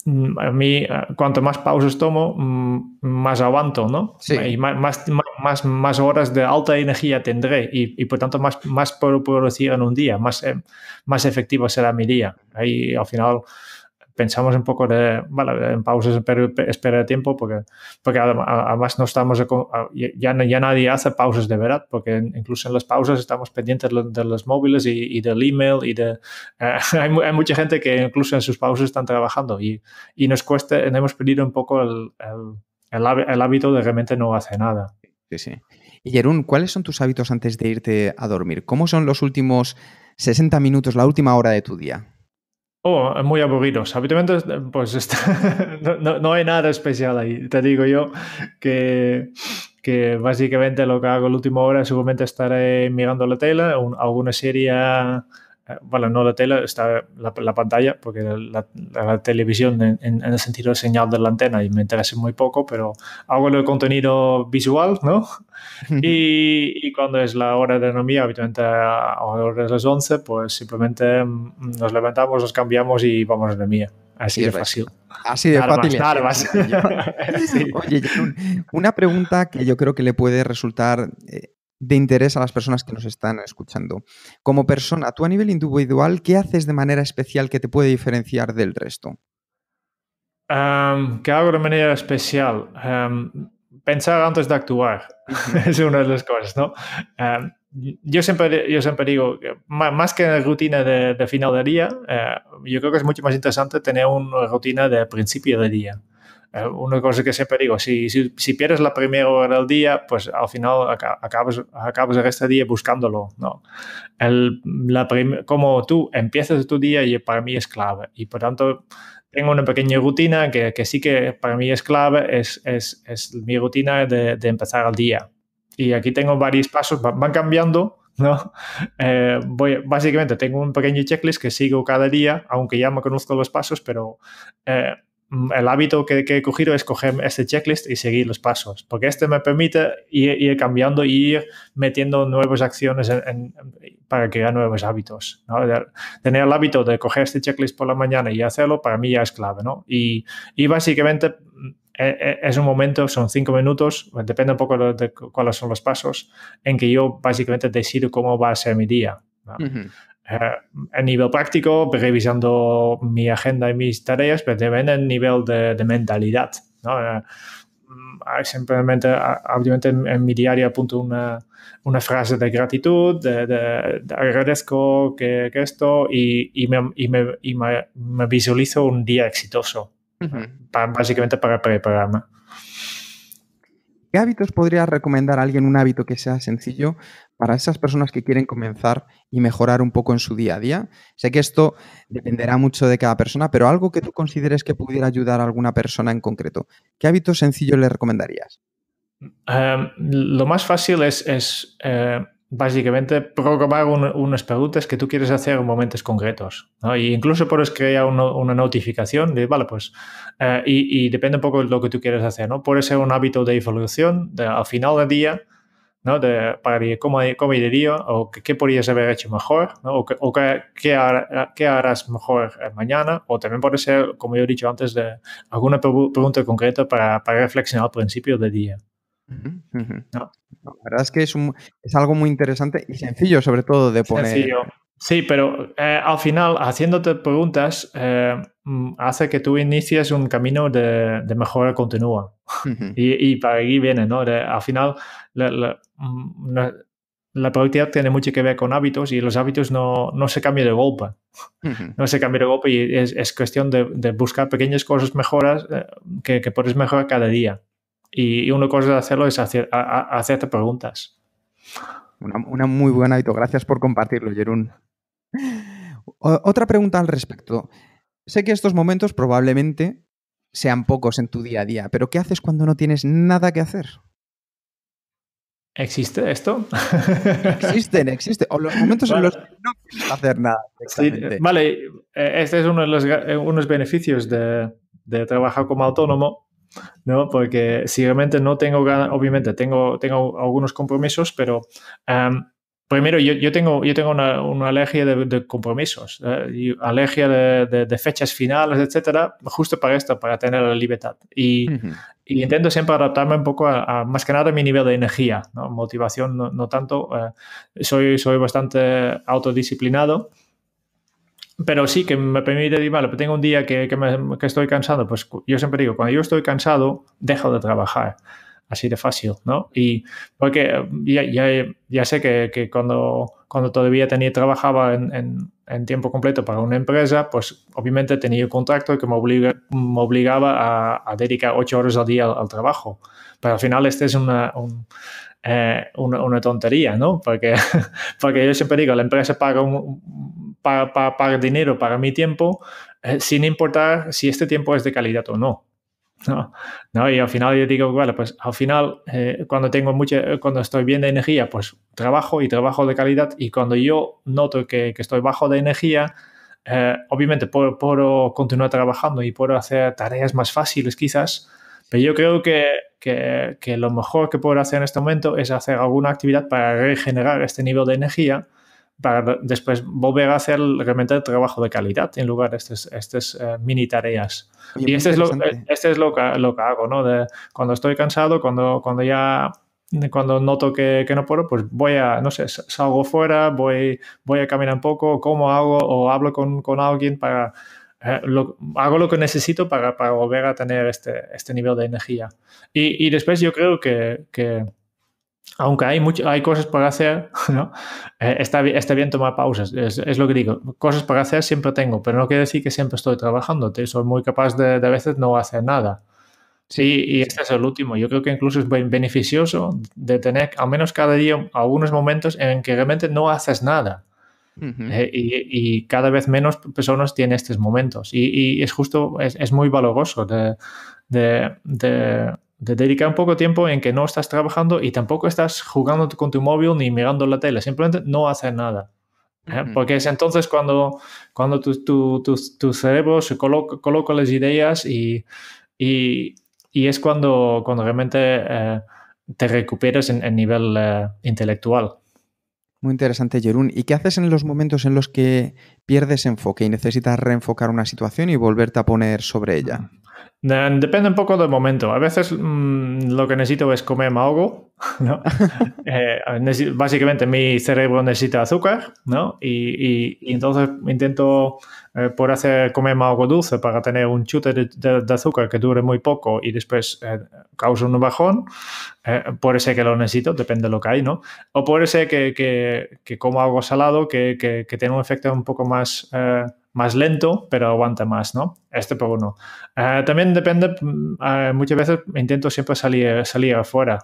mm, a mí, cuanto más pausas tomo, mm, más aguanto, ¿no? Y más, más, horas de alta energía tendré y, y por tanto más, más puedo producir en un día, más, más efectivo será mi día. Ahí al final pensamos un poco de, en pausas espera de tiempo, porque, además no estamos, ya, nadie hace pausas de verdad, porque incluso en las pausas estamos pendientes de los móviles y, del email y de, hay, mucha gente que incluso en sus pausas están trabajando y, nos cuesta, hemos perdido un poco el, hábito de realmente no hacer nada. Sí, sí. Y Jerún, ¿cuáles son tus hábitos antes de irte a dormir? ¿Cómo son los últimos 60 minutos, la última hora de tu día? Oh, muy aburridos. Habitualmente, pues no, no, hay nada especial ahí. Te digo yo que, que básicamente lo que hago la última hora, seguramente estaré mirando la tela, alguna serie bueno, eh, no la tele, está la, pantalla, porque la, televisión en, el sentido de señal de la antena y me interesa muy poco, pero hago el contenido visual, ¿no? y, cuando es la hora de mía, habitualmente a las 11, pues simplemente mm, nos levantamos, nos cambiamos y vamos a mía. Así de fácil. Así de fácil. Oye, una pregunta que yo creo que le puede resultar eh, de interés a las personas que nos están escuchando. Como persona, tú a nivel individual, ¿qué haces de manera especial que te puede diferenciar del resto? ¿Qué hago de manera especial? pensar antes de actuar es una de las cosas, ¿no? yo siempre, yo siempre digo, más que la rutina de, final de día, eh, yo creo que es mucho más interesante tener una rutina de principio de día. Eh, una cosa que siempre digo, si, si, pierdes la primera hora del día, pues al final acabas, acabas el resto día buscándolo, ¿no? El, la como tú empiezas tu día y para mí es clave. Y por tanto, tengo una pequeña rutina que, que sí que para mí es clave, es, es, mi rutina de, de, empezar el día. Y aquí tengo varios pasos, van cambiando, ¿no? Eh, voy, básicamente tengo un pequeño checklist que sigo cada día, aunque ya me conozco los pasos, pero... Eh, Mm, el hábito que, he cogido es coger este checklist y seguir los pasos, porque este me permite ir, cambiando y ir metiendo nuevas acciones para crear nuevos hábitos. Tener el hábito de coger este checklist por la mañana y hacerlo para mí ya es clave. Y, básicamente mm, e, e, es un momento, son cinco minutos, depende un poco de, cuáles son los pasos, en que yo básicamente decido cómo va a ser mi día. Eh, a nivel práctico, revisando mi agenda y mis tareas, pero también en nivel de, mentalidad. Eh, mm, simplemente, obviamente en, mi diario apunto una, frase de gratitud, de, agradezco que, esto y, me, visualizo un día exitoso, para, básicamente para prepararme. ¿Qué hábitos podrías recomendar a alguien, un hábito que sea sencillo para esas personas que quieren comenzar y mejorar un poco en su día a día? Sé que esto dependerá mucho de cada persona, pero algo que tú consideres que pudiera ayudar a alguna persona en concreto, ¿qué hábito sencillo le recomendarías? Em, lo más fácil es, eh, básicamente programar unas preguntas que tú quieres hacer en momentos concretos. ¿no? incluso puedes crear una notificación de, vale, pues, eh, y, depende un poco de lo que tú quieres hacer, ¿no? Puede ser un hábito de evolución al final del día, ¿no? De, para cómo, iría o qué, podrías haber hecho mejor, O, qué, harás mejor eh, mañana, o también puede ser, como yo he dicho antes, de alguna pregunta concreta para, para reflexionar al principio del día. La verdad es que es, algo muy interesante y sencillo, sobre todo, de poner. Sí, pero eh, al final, haciéndote preguntas, eh, mm, hace que tú inicies un camino de, mejora continua. y, para allí viene, ¿no? al final, la, mm, productividad tiene mucho que ver con hábitos y los hábitos no, se cambian de golpe. No se cambian de golpe y es, cuestión de, buscar pequeñas cosas mejoras eh, que, que puedes mejorar cada día. Y una cosa de hacerlo es hacer, hacerte preguntas. Una, muy buena, hábito. Gracias por compartirlo, Jerón. Otra pregunta al respecto. Sé que estos momentos probablemente sean pocos en tu día a día, pero ¿qué haces cuando no tienes nada que hacer? ¿Existe esto? Existen, existen. O los momentos en los que no puedes hacer nada. vale, eh, este es uno de los, eh, unos beneficios de, de trabajar como autónomo, ¿no? Porque si realmente no tengo ganas, obviamente tengo, tengo algunos compromisos, pero em, primero yo, yo, tengo, yo tengo una, alergia de, compromisos, ¿eh? alergia de, fechas finales, etcétera, justo para esto, para tener la libertad. Y, intento siempre adaptarme un poco a, más que nada a mi nivel de energía, motivación no, tanto. Eh, soy, soy bastante autodisciplinado pero sí que me permite, decir, vale, pues tengo un día que, que, me, que, estoy cansado, pues yo siempre digo, cuando yo estoy cansado, dejo de trabajar. Así de fácil, ¿no? Y porque eh, ya, ya, ya sé que, que, cuando, cuando todavía tenía, trabajaba en, en, tiempo completo para una empresa, pues obviamente tenía un contrato que me, obliga, me obligaba a, dedicar ocho horas al día al, trabajo. Pero al final este es una, eh, una, una, tontería, ¿no? Porque, porque yo siempre digo, la empresa paga un, para, dinero, para mi tiempo, eh, sin importar si este tiempo es de calidad o no. No, y al final yo digo, bueno pues al final eh, cuando tengo mucho cuando estoy bien de energía, pues trabajo y trabajo de calidad y cuando yo noto que, estoy bajo de energía, eh, obviamente puedo, puedo, continuar trabajando y puedo hacer tareas más fáciles quizás, pero yo creo que, que, lo mejor que puedo hacer en este momento es hacer alguna actividad para regenerar este nivel de energía para después volver a hacer realmente el trabajo de calidad en lugar de estas, eh, mini tareas. y este es, lo, eh, este es lo que, lo que hago, ¿no? De, cuando estoy cansado, cuando, cuando ya cuando noto que, que, no puedo, pues voy a, no sé, salgo fuera, voy, voy a caminar un poco, como hago o hablo con, con alguien para, eh, hago lo que necesito para, para volver a tener este, este nivel de energía. Y, y después yo creo que, que aunque hay, mucho, hay cosas para hacer, ¿no? Eh, está, bien tomar pausas, es, lo que digo. Cosas para hacer siempre tengo, pero no quiere decir que siempre estoy trabajando. Soy muy capaz de, de a veces no hacer nada. Sí, y este es el último. Yo creo que incluso es beneficioso de tener al menos cada día algunos momentos en que realmente no haces nada. Eh, y, cada vez menos personas tienen estos momentos. Y, es justo, es, muy valoroso de, de, de de dedicar un poco tiempo en que no estás trabajando y tampoco estás jugando con tu móvil ni mirando la tele, simplemente no haces nada. ¿eh? Porque es entonces cuando, cuando tu, cerebro se coloca, las ideas y, es cuando, cuando realmente eh, te recuperas en, el nivel eh, intelectual. Muy interesante, Jerún. ¿Y qué haces en los momentos en los que pierdes enfoque y necesitas reenfocar una situación y volverte a poner sobre ella? Mm, eh, depende un poco del momento. A veces mm, lo que necesito es comer, algo. ¿no? Eh, básicamente mi cerebro necesita azúcar, ¿no? Y, entonces intento eh, por hacer comer algo dulce para tener un chute de, azúcar que dure muy poco y después cause causa un bajón. por ser que lo necesito, depende de lo que hay, ¿no? O por ser que que, como algo salado que, que, tiene un efecto un poco más, eh, más lento, pero aguanta más, ¿no? Este por uno. Eh, también depende, mm, eh, muchas veces intento siempre salir, salir afuera,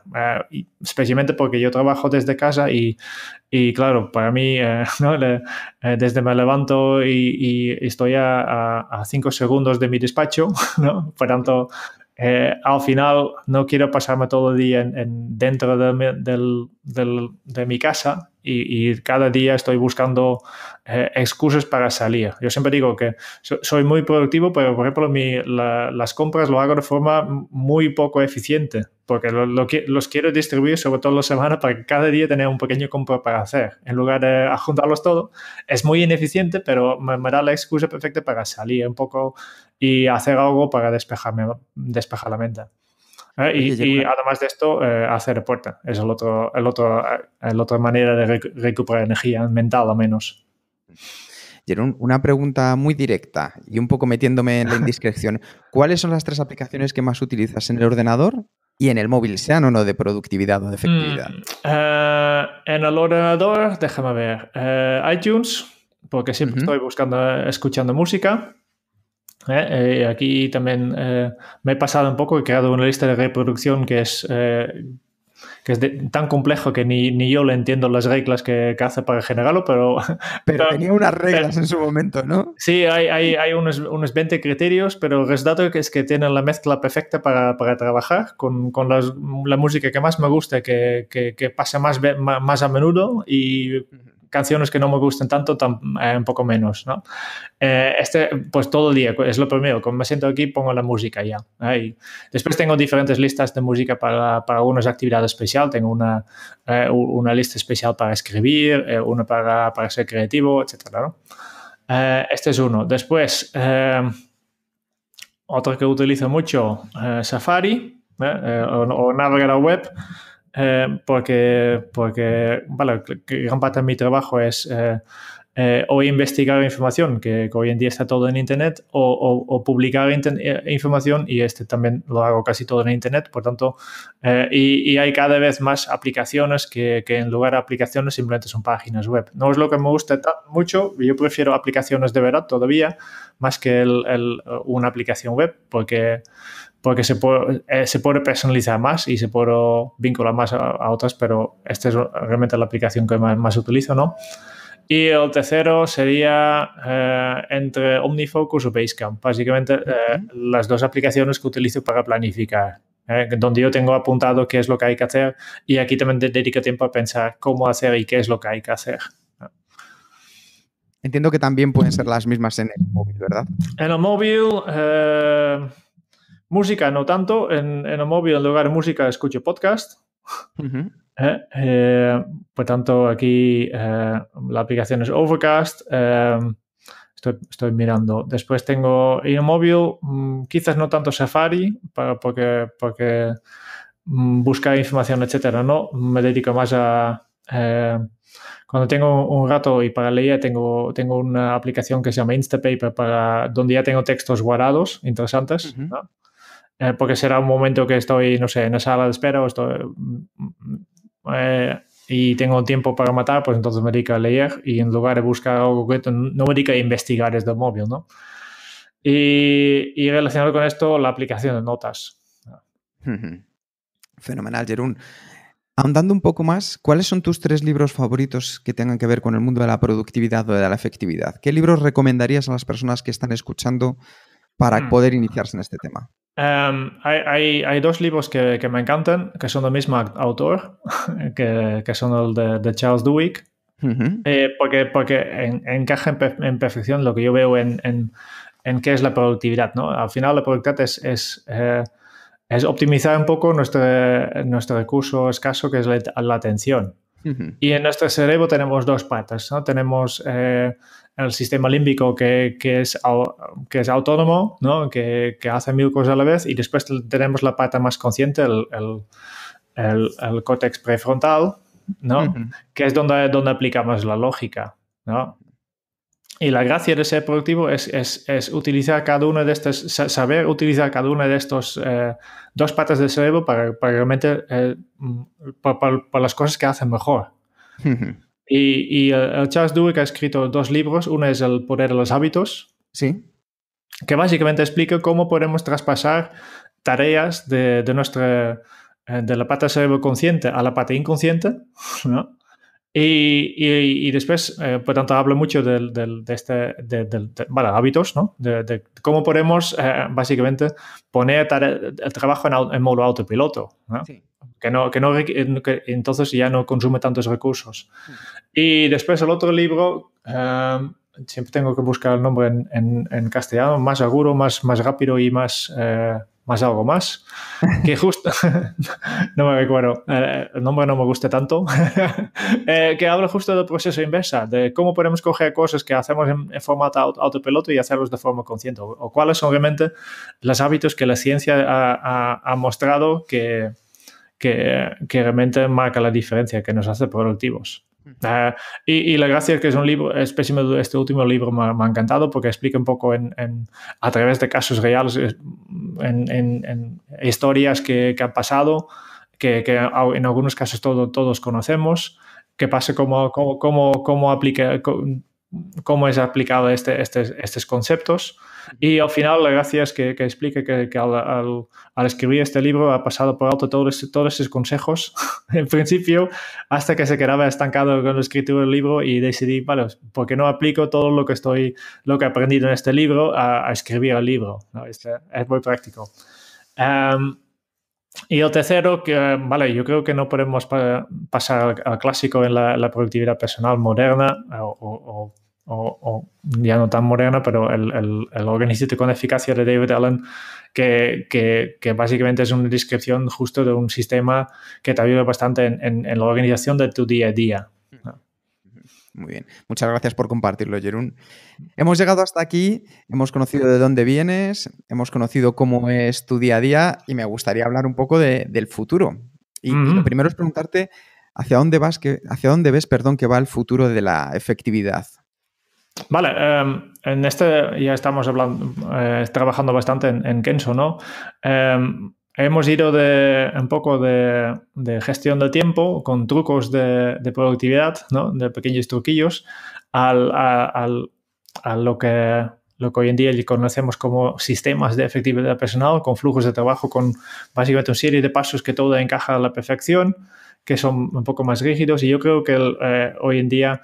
especialmente porque yo trabajo desde casa y, y claro, para mí, desde me levanto y, estoy a, a, cinco segundos de mi despacho, ¿no? Por tanto... al final no quiero pasarme todo el día en, dentro del, de mi casa y, cada día estoy buscando eh, excusas para salir. Yo siempre digo que soy muy productivo, pero por ejemplo las compras lo hago de forma muy poco eficiente, porque lo, los quiero distribuir sobre todo la semana para que cada día tenga un pequeño compra para hacer. En lugar de juntarlos todo, es muy ineficiente, pero me, me, da la excusa perfecta para salir un poco y hacer algo para despejarme, despejar la mente. ¿eh? y, además de esto, eh, hacer deporte. Es el otro, el otro, el otra manera de recuperar energía mental, al menos. Jerón, una pregunta muy directa y un poco metiéndome en la indiscreción. ¿Cuáles son las tres aplicaciones que más utilizas en el ordenador y en el móvil, sean o no de productividad o de efectividad? Mm, eh, en el ordenador, déjame ver, iTunes, porque siempre estoy buscando, escuchando música. Eh, eh, aquí también eh, me he pasado un poco, he creado una lista de reproducción que es, eh, que es tan complejo que ni, ni, yo le entiendo las reglas que, que hace para generarlo, pero... Pero, tenía unas reglas en su momento, ¿no? Sí, hay, hay, unos, unos, 20 criterios, pero el que es que tienen la mezcla perfecta para, para trabajar con, con las, la música que más me gusta, que, que, pasa más, más, a menudo y canciones que no me gusten tanto, tan, eh, un poco menos, ¿no? Eh, este, pues todo el día, es lo primero, cuando me siento aquí pongo la música ya. Ahí. ¿eh? Después tengo diferentes listas de música para, para algunas actividades especial, tengo una, una lista especial para escribir, una para, para, ser creativo, etcétera, ¿no? este es uno. Después, otro que utilizo mucho, Safari, o, navegar a web. Eh, porque, porque bueno, gran parte de mi trabajo es eh, eh, o investigar información, que, hoy en día está todo en Internet, o, publicar información, y este también lo hago casi todo en Internet, por tanto, y, hay cada vez más aplicaciones que, en lugar de aplicaciones simplemente son páginas web. No es lo que me gusta mucho, yo prefiero aplicaciones de verdad todavía, más que el, una aplicación web, porque porque se puede, eh, se puede personalizar más y se puede vincular más a, otras, pero esta es realmente la aplicación que más, utilizo, ¿no? Y el tercero sería eh, entre OmniFocus o Basecamp, básicamente eh, las dos aplicaciones que utilizo para planificar. donde yo tengo apuntado qué es lo que hay que hacer y aquí también dedico tiempo a pensar cómo hacer y qué es lo que hay que hacer. Entiendo que también pueden ser las mismas en el móvil, ¿verdad? En el móvil, Música no tanto, en, en el móvil en lugar de música escucho podcast. Eh, eh, por tanto, aquí eh, la aplicación es Overcast. Estoy, mirando. Después tengo en el móvil, mm, quizás no tanto Safari, porque, porque mm, buscar información, etcétera, no. Me dedico más a. cuando tengo un rato y para leer, tengo, tengo una aplicación que se llama Instapaper, para, donde ya tengo textos guardados interesantes. Eh, porque será un momento que estoy, no sé, en la sala de espera o estoy, mm, mm, eh, y tengo tiempo para matar, pues entonces me dedico a leer y en lugar de buscar algo concreto, no me dedico a investigar desde el móvil, ¿no? Y, relacionado con esto, la aplicación de notas. Fenomenal, Jerún. Andando un poco más, ¿cuáles son tus tres libros favoritos que tengan que ver con el mundo de la productividad o de la efectividad? ¿Qué libros recomendarías a las personas que están escuchando para hmm. poder iniciarse en este tema? Em, hay, dos libros que, me encantan, que son del mismo autor, que, son el de, Charles Duhigg, eh, porque, porque en, encaja en, perfección lo que yo veo en, en, qué es la productividad. ¿no? Al final la productividad es, es, eh, optimizar un poco nuestro, nuestro recurso escaso, que es la, atención. Y en nuestro cerebro tenemos dos patas, ¿no? Tenemos eh, el sistema límbico que, es, que es autónomo, ¿no? que, hace mil cosas a la vez, y después tenemos la pata más consciente, el, el, córtex prefrontal, ¿no? que es donde, donde aplicamos la lógica. Y la gracia de ser productivo es, utilizar cada uno de estas, saber utilizar cada una de estos eh, dos patas del cerebro para, para realmente, eh, mm, para, las cosas que hacen mejor. Y, eh, el, Charles Duhigg ha escrito dos libros. Uno es El poder de los hábitos. Sí. Que básicamente explica cómo podemos traspasar tareas de, nuestra eh, de la parte cerebro consciente a la parte inconsciente, ¿no? Y, y, y, después, eh, por tanto, hablo mucho de, de este, de, hábitos, ¿no? De, cómo podemos, básicamente, poner el trabajo en, modo autopiloto, ¿no? que no, que no entonces ya no consume tantos recursos. Mm. Y después el otro libro, eh, siempre tengo que buscar el nombre en, en, castellano, más seguro, más, más rápido y más, eh, más algo más, que justo, no me recuerdo, eh, el nombre no me gusta tanto, que habla justo del proceso inversa, de cómo podemos coger cosas que hacemos en, en formato autopeloto y hacerlos de forma consciente, o, cuáles son realmente los hábitos que la ciencia ha, ha, ha mostrado que que, realmente marca la diferencia, que nos hace productivos. Mm. Ah, y, y, la gracia es que es un libro, es pésimo, este último libro me, ha encantado porque explica un poco a través de casos reales, eh, en, historias que, han pasado, que, en algunos casos todos conocemos, que pasa cómo, cómo, cómo, cómo, es aplicado este, este, estos conceptos y al final, la gracia es que, que explique que, que al, escribir este libro ha pasado por alto todos, todos esos consejos, en principio, hasta que se quedaba estancado con la escritura del libro y decidí, vale, ¿por qué no aplico todo lo que, estoy, lo que he aprendido en este libro a, escribir el libro? Este, es, muy práctico. Em, y el tercero, que, vale, yo creo que no podemos pasar al, clásico en la, productividad personal moderna o, o, o, ya no tan morena pero el, el, el con Eficacia de David Allen, que, básicamente es una descripción justo de un sistema que te ayuda bastante en, la organización de tu día a día. Muy bien. Muchas gracias por compartirlo, Jerón. Hemos llegado hasta aquí, hemos conocido de dónde vienes, hemos conocido cómo es tu día a día y me gustaría hablar un poco del futuro. Y, y, lo primero es preguntarte hacia dónde vas, que, hacia dónde ves, perdón, que va el futuro de la efectividad. Vale, em, en este ya estamos hablando, eh, trabajando bastante en, en ¿no? Em, hemos ido de un poco de, gestión de tiempo con trucos de, productividad, ¿no? De pequeños truquillos a, lo que hoy en día conocemos como sistemas de efectividad personal, con flujos de trabajo, con básicamente una serie de pasos que todo encaja a la perfección, que son un poco más rígidos. Y yo creo que eh, hoy en día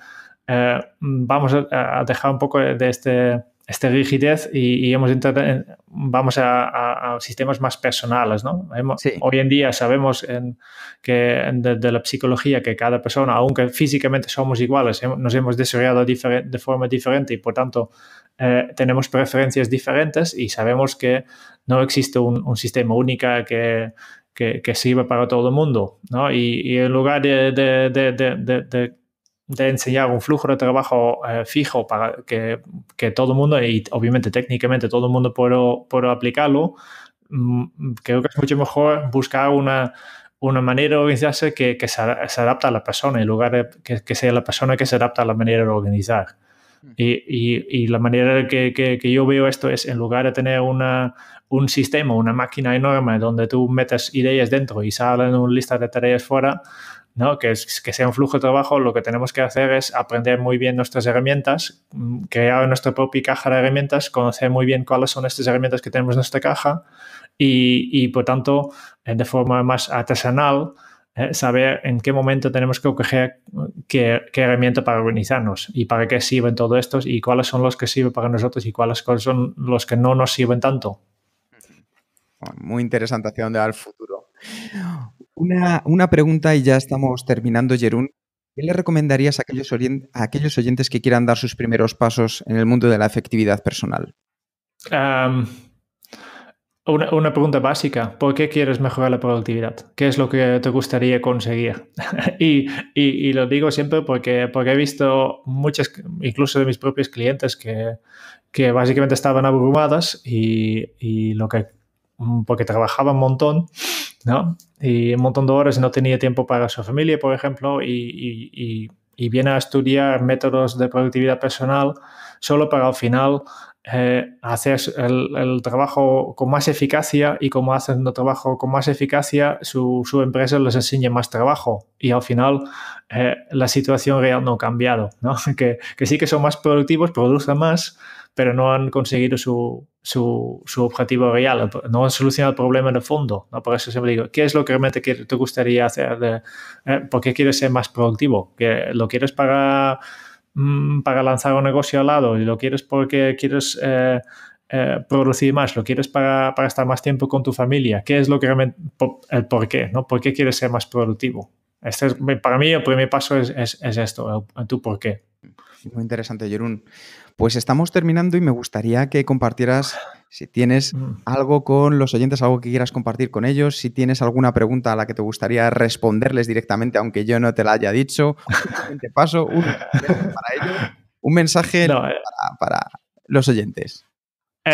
eh, vamos a, dejar un poco de este, este, rigidez y, hemos vamos a, sistemas más personales. ¿no? Hoy en día sabemos que de, la psicología que cada persona, aunque físicamente somos iguales, nos hemos desarrollado de forma diferente y por tanto eh, tenemos preferencias diferentes y sabemos que no existe un, sistema único que, sirva para todo el mundo. ¿no? Y, en lugar de, de de enseñar un flujo de trabajo eh, fijo para que, todo el mundo, y obviamente técnicamente todo el mundo pueda aplicarlo, mm, creo que es mucho mejor buscar una, manera de organizarse que, se, adapte adapta a la persona, en lugar de que, que, sea la persona que se adapta a la manera de organizar. Mm. Y, la manera que, que, yo veo esto es, en lugar de tener un sistema, una máquina enorme donde tú metes ideas dentro y salen una lista de tareas fuera, ¿no? Que, es, que sea un flujo de trabajo, lo que tenemos que hacer es aprender muy bien nuestras herramientas, crear nuestra propia caja de herramientas, conocer muy bien cuáles son estas herramientas que tenemos en nuestra caja y, y por tanto, eh, de forma más artesanal, eh, saber en qué momento tenemos que coger qué, qué, herramienta para organizarnos y para qué sirven todo esto y cuáles son los que sirven para nosotros y cuáles son los que no nos sirven tanto. Muy interesante hacia dónde va el futuro. Una, una pregunta y ya estamos terminando, Jerún. ¿Qué le recomendarías a aquellos, a aquellos, oyentes que quieran dar sus primeros pasos en el mundo de la efectividad personal? una, pregunta básica. ¿Por qué quieres mejorar la productividad? ¿Qué es lo que te gustaría conseguir? y, y, lo digo siempre porque, porque he visto muchas, incluso de mis propios clientes, que, que básicamente estaban abrumadas y, y lo que porque trabajaban un montón ¿no? Y un montón de horas no tenía tiempo para su familia, por ejemplo, y, viene a estudiar métodos de productividad personal solo para al final eh, hacer el, trabajo con más eficacia y como hacen el trabajo con más eficacia, su, empresa les enseña más trabajo y al final eh, la situación real no ha cambiado, ¿no? Que, que, sí que son más productivos, producen más, pero no han conseguido su, su, objetivo real, no solucionar el problema de fondo. ¿no? Por eso siempre digo, ¿qué es lo que realmente te gustaría hacer? Eh, ¿Por qué quieres ser más productivo? ¿Que ¿Lo quieres para, mm, para lanzar un negocio al lado? ¿Lo quieres porque quieres eh, eh, producir más? ¿Lo quieres para, estar más tiempo con tu familia? ¿Qué es lo que realmente, el por qué? ¿no? ¿Por qué quieres ser más productivo? Este para mí el primer paso es, esto, tu por qué. Muy interesante, Jerún. Pues estamos terminando y me gustaría que compartieras si tienes mm. algo con los oyentes, algo que quieras compartir con ellos, si tienes alguna pregunta a la que te gustaría responderles directamente, aunque yo no te la haya dicho, te paso un, mensaje para eh. los oyentes.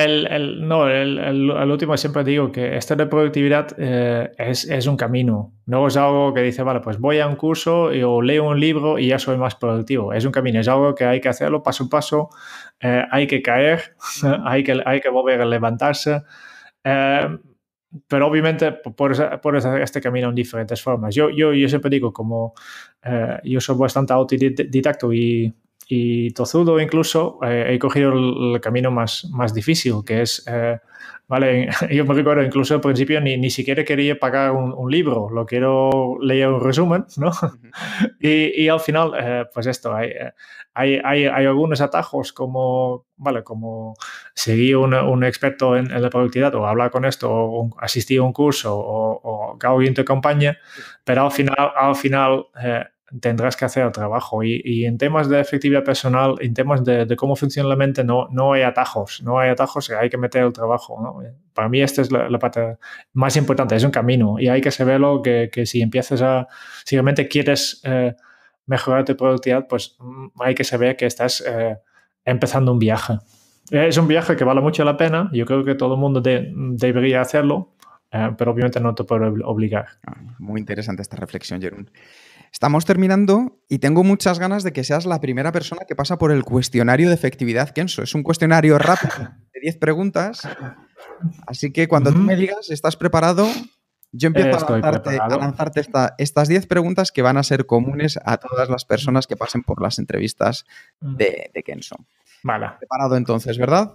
El, no, el, último siempre digo que esto de productividad eh, es, un camino. No es algo que dice, vale, pues voy a un curso o leo un libro y ya soy más productivo. Es un camino, es algo que hay que hacerlo paso a paso. Eh, hay que caer, hay, que, hay que volver a levantarse. Eh, pero obviamente por, hacer este camino en diferentes formas. Yo, yo, yo siempre digo, como yo soy bastante autodidacto y y tozudo incluso eh, he cogido el, camino más, más difícil, que es, eh, vale, yo me recuerdo incluso al principio ni, ni siquiera quería pagar un, libro, lo quiero leer un resumen, ¿no? y, y, al final, eh, pues esto, hay, hay, hay, algunos atajos como, vale, como seguir un, un experto en, la productividad o hablar con esto o asistir a un curso o, o, o campaña pero al final, al final tendrás que hacer el trabajo. Y, y, en temas de efectividad personal, en temas de, cómo funciona la mente, no, no hay atajos, no hay atajos, hay que meter el trabajo. Para mí esta es la, la, parte más importante, es un camino y hay que saberlo que, que si empiezas a, si realmente quieres eh, mejorar tu productividad, pues mm, hay que saber que estás eh, empezando un viaje. Es un viaje que vale mucho la pena, yo creo que todo el mundo debería hacerlo, eh, pero obviamente no te puedo obligar. Ah, muy interesante esta reflexión, Jerón. Estamos terminando y tengo muchas ganas de que seas la primera persona que pasa por el cuestionario de efectividad Kenso. Es un cuestionario rápido de 10 preguntas. Así que cuando tú me digas, ¿estás preparado? Yo empiezo a lanzarte, estas 10 preguntas que van a ser comunes a todas las personas que pasen por las entrevistas de, de Kenso. Vale. Preparado entonces, ¿verdad?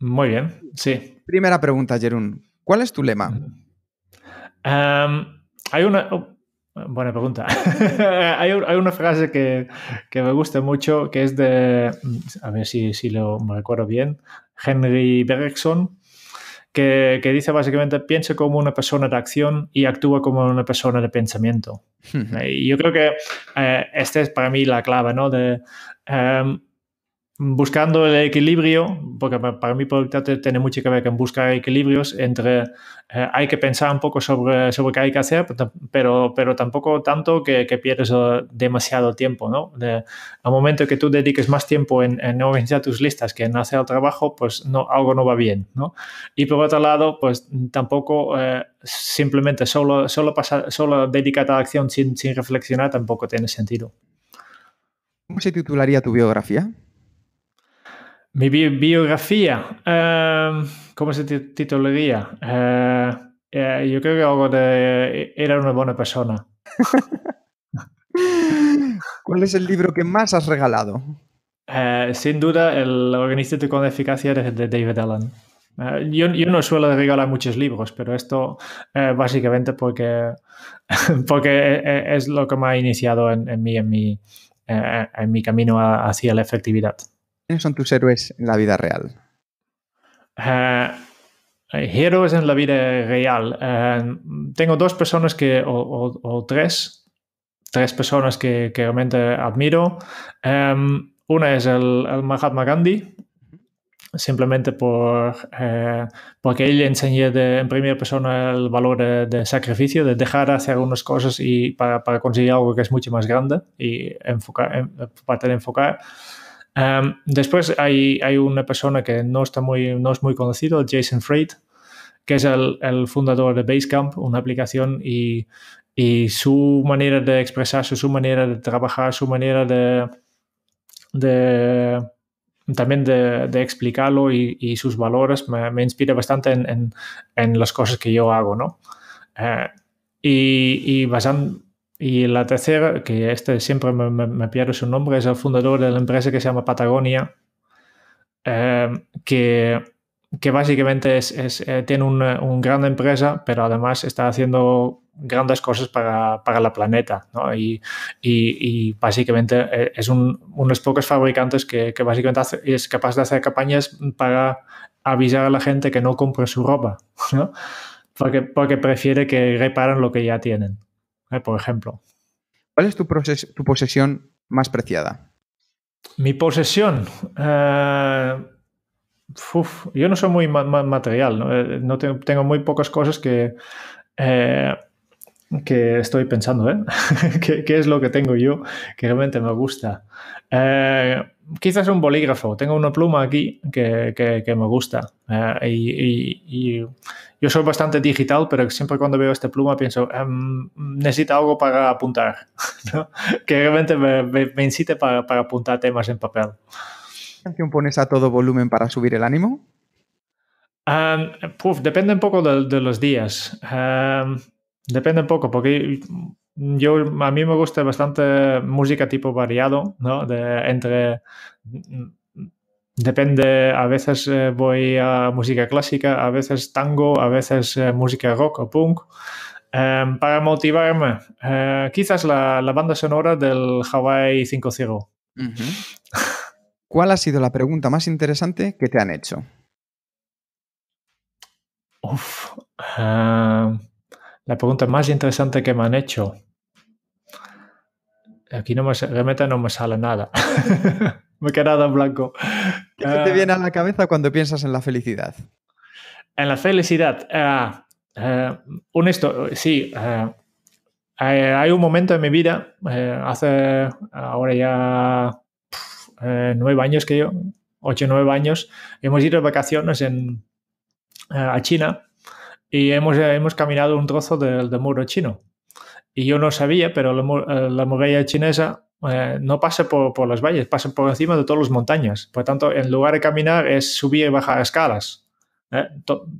Muy bien, sí. Primera pregunta, Jerún. ¿Cuál es tu lema? Em, hay una, Buena pregunta. hay, hay, una frase que, que, me gusta mucho, que es de, a ver si, si lo me recuerdo bien, Henry Bergson, que, que, dice básicamente, piensa como una persona de acción y actúa como una persona de pensamiento. y yo creo que eh, esta es para mí la clave, ¿no? De, em, buscando el equilibrio, porque para mí productividad tiene mucho que ver con buscar equilibrios entre eh, hay que pensar un poco sobre, sobre qué hay que hacer, pero, pero tampoco tanto que, que pierdes eh, demasiado tiempo, ¿no? al momento que tú dediques más tiempo en, en, organizar tus listas que en hacer el trabajo, pues no, algo no va bien, ¿no? Y por otro lado, pues tampoco eh, simplemente solo, solo, solo dedicarte a la acción sin, sin reflexionar tampoco tiene sentido. ¿Cómo se titularía tu biografía? Mi biografía, em, ¿cómo se titularía? Eh, eh, yo creo que algo de era una buena persona. ¿Cuál es el libro que más has regalado? Eh, sin duda, el Organística con Eficacia de David Allen. yo, yo, no suelo regalar muchos libros, pero esto básicamente porque, porque es lo que me ha iniciado en, mí, en mi, en mi camino hacia la efectividad. ¿Quiénes son tus héroes en la vida real? Eh, héroes en la vida real. Eh, tengo dos personas que, o, tres, tres personas que, realmente admiro. Eh, una es el, Mahatma Gandhi, simplemente por, porque él enseñó en primera persona el valor del sacrificio, de dejar hacer algunas cosas y para, para, conseguir algo que es mucho más grande y enfocar, para tener de enfocar. Em, después hay, hay, una persona que no, está muy, no es muy conocido, Jason Freight, que es el, el fundador de Basecamp, una aplicación, y, y, su manera de expresarse, su manera de trabajar, su manera de, de también de, explicarlo y, sus valores me, inspira bastante en, en, las cosas que yo hago, ¿no? Eh, y, y y la tercera, que este siempre me, me, pierdo su nombre, es el fundador de la empresa que se llama Patagonia, eh, que, que, básicamente es, es eh, tiene una un gran empresa, pero además está haciendo grandes cosas para, para la planeta. ¿no? Y, y, básicamente eh, es un, unos pocos fabricantes que, que básicamente es capaz de hacer campañas para avisar a la gente que no compre su ropa, ¿no? Porque, porque prefiere que reparen lo que ya tienen. Eh, por ejemplo. ¿Cuál es tu, tu, posesión más preciada? Mi posesión. Eh, yo no soy muy material, ¿no? Eh, tengo muy pocas cosas que, que estoy pensando, ¿eh? ¿Qué, es lo que tengo yo que realmente me gusta? quizás un bolígrafo. Tengo una pluma aquí que, que, me gusta. y, yo soy bastante digital, pero siempre cuando veo este pluma pienso, em, necesita necesito algo para apuntar, ¿no? que realmente me, incite para, para, apuntar temas en papel. ¿Qué canción pones a todo volumen para subir el ánimo? Em, puf, depende un poco de, los días. Em, depende un poco, porque yo a mí me gusta bastante música tipo variado, ¿no? De, entre Depende, a veces eh, voy a música clásica, a veces tango, a veces eh, música rock o punk. Em, para motivarme, eh, quizás la, banda sonora del Hawaii 5 ¿Cuál ha sido la pregunta más interesante que te han hecho? Em, la pregunta más interesante que me han hecho. Aquí no me, realmente no me sale nada. me he quedado en blanco. ¿Qué te ah. viene a la cabeza cuando piensas en la felicidad? En la felicidad. honesto, ah, ah, sí. hay, un momento en mi vida, eh, hace ahora ya eh, nueve años que yo, ocho nueve años, hemos ido de vacaciones eh, a China y hemos, hemos caminado un trozo del muro chino. Y yo no sabía, pero la, la muralla chinesa eh, no pase por, los valles, pase por encima de todas las montañas. Por tanto, en lugar de caminar es subir y bajar escalas. Eh,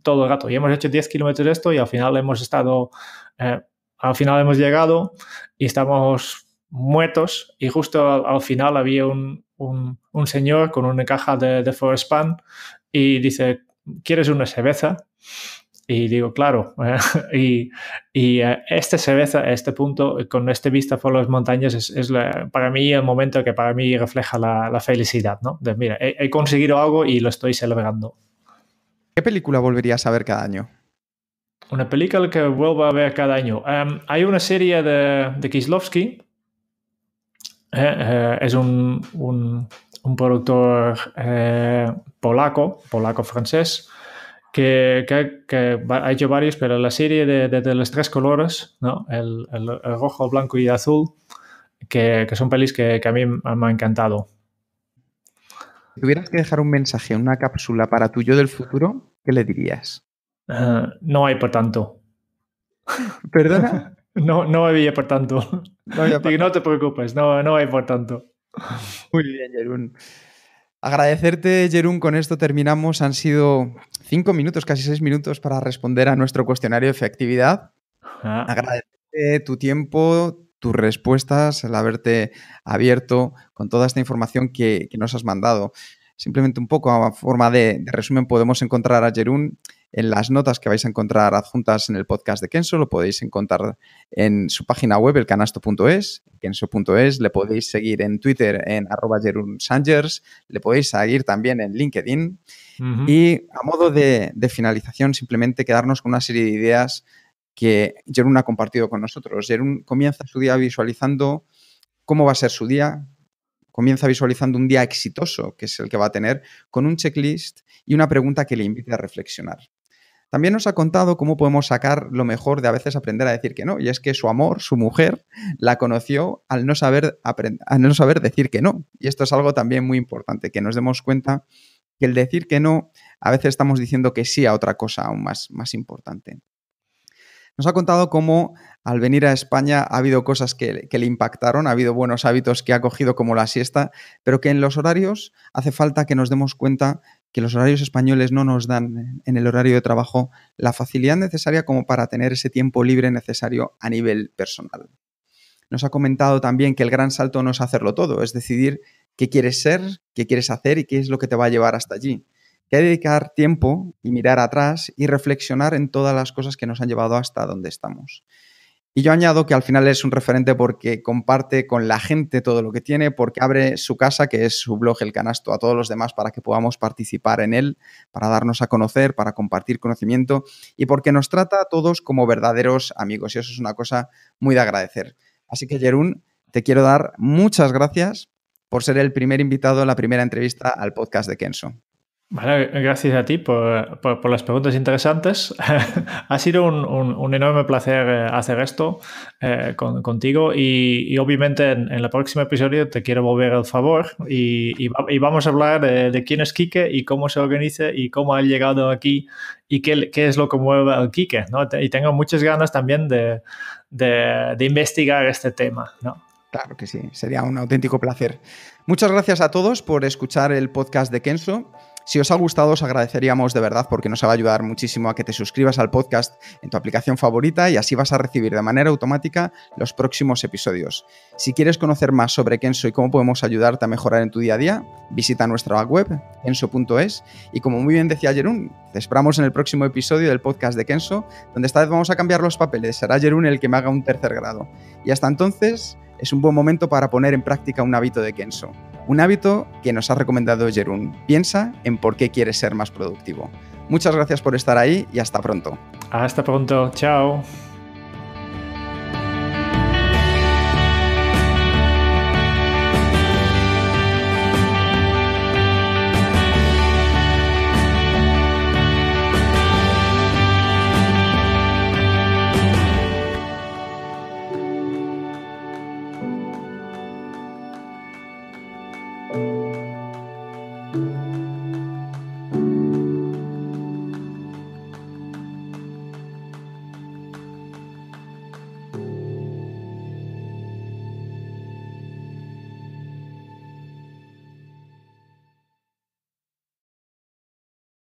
todo el rato. Y hemos hecho 10 kilómetros de esto y al final hemos estado, eh, al final hemos llegado y estamos muertos y justo al, final había un, señor con una caja de, de Forest Pan y dice, ¿quieres una cerveza? Y digo, claro, y, y eh, este cerveza, este punto, con este vista por las montañas, es, para mí el momento que para mí refleja la, la felicidad, ¿no? De, mira, he, conseguido algo y lo estoy celebrando. ¿Qué película volverías a ver cada año? Una película que vuelvo a ver cada año. Em, hay una serie de, de Kislovsky. Eh, eh, es un, un, un productor polaco, polaco-francés que, ha hecho varios, pero la serie de, los tres colores, ¿no? el, rojo, el, blanco y el azul, que, son pelis que, a mí me han encantado. Si tuvieras que dejar un mensaje, una cápsula para tu yo del futuro, ¿qué le dirías? Ah, no hay por tanto. ¿Perdona? no, no había por tanto. No, te preocupes, no, no hay por tanto. Muy bien, Agradecerte, Jerún, con esto terminamos. Han sido cinco minutos, casi seis minutos para responder a nuestro cuestionario de efectividad. Ah. Agradecerte tu tiempo, tus respuestas, el haberte abierto con toda esta información que, nos has mandado. Simplemente un poco a forma de, resumen, podemos encontrar a Jerún en las notas que vais a encontrar adjuntas en el podcast de Kenso, lo podéis encontrar en su página web, el canasto.es, kenso.es, le podéis seguir en Twitter en arroba Sangers, le podéis seguir también en LinkedIn. Y a modo de, de, finalización, simplemente quedarnos con una serie de ideas que Jerún ha compartido con nosotros. Jerún comienza su día visualizando cómo va a ser su día, Comienza visualizando un día exitoso, que es el que va a tener, con un checklist y una pregunta que le invite a reflexionar. También nos ha contado cómo podemos sacar lo mejor de a veces aprender a decir que no. Y es que su amor, su mujer, la conoció al no saber, no saber decir que no. Y esto es algo también muy importante, que nos demos cuenta que el decir que no, a veces estamos diciendo que sí a otra cosa aún más, más importante. Nos ha contado cómo al venir a España ha habido cosas que, le impactaron, ha habido buenos hábitos que ha cogido como la siesta, pero que en los horarios hace falta que nos demos cuenta que los horarios españoles no nos dan eh, en el horario de trabajo la facilidad necesaria como para tener ese tiempo libre necesario a nivel personal. Nos ha comentado también que el gran salto no es hacerlo todo, es decidir qué quieres ser, qué quieres hacer y qué es lo que te va a llevar hasta allí que dedicar tiempo y mirar atrás y reflexionar en todas las cosas que nos han llevado hasta donde estamos. Y yo añado que al final es un referente porque comparte con la gente todo lo que tiene, porque abre su casa, que es su blog El Canasto, a todos los demás para que podamos participar en él, para darnos a conocer, para compartir conocimiento y porque nos trata a todos como verdaderos amigos. Y eso es una cosa muy de agradecer. Así que, Jerún, te quiero dar muchas gracias por ser el primer invitado en la primera entrevista al podcast de Kenso. Bueno, gracias a ti por, por, las preguntas interesantes. ha sido un, un, enorme placer eh, hacer esto eh, contigo y, obviamente en, el próximo episodio te quiero volver al favor y, y, vamos a hablar eh, de, quién es Quique y cómo se organiza y cómo ha llegado aquí y qué, qué es lo que mueve al Quique. ¿no? Y tengo muchas ganas también de, de, de investigar este tema. ¿no? Claro que sí, sería un auténtico placer. Muchas gracias a todos por escuchar el podcast de Kenzo si os ha gustado, os agradeceríamos de verdad porque nos va a ayudar muchísimo a que te suscribas al podcast en tu aplicación favorita y así vas a recibir de manera automática los próximos episodios. Si quieres conocer más sobre Kenso y cómo podemos ayudarte a mejorar en tu día a día, visita nuestra web, kenso.es, y como muy bien decía Jerún, te esperamos en el próximo episodio del podcast de Kenso, donde esta vez vamos a cambiar los papeles, será Jerún el que me haga un tercer grado. Y hasta entonces, es un buen momento para poner en práctica un hábito de Kenso. Un hábito que nos ha recomendado Jerún. Piensa en por qué quieres ser más productivo. Muchas gracias por estar ahí y hasta pronto. Hasta pronto, chao.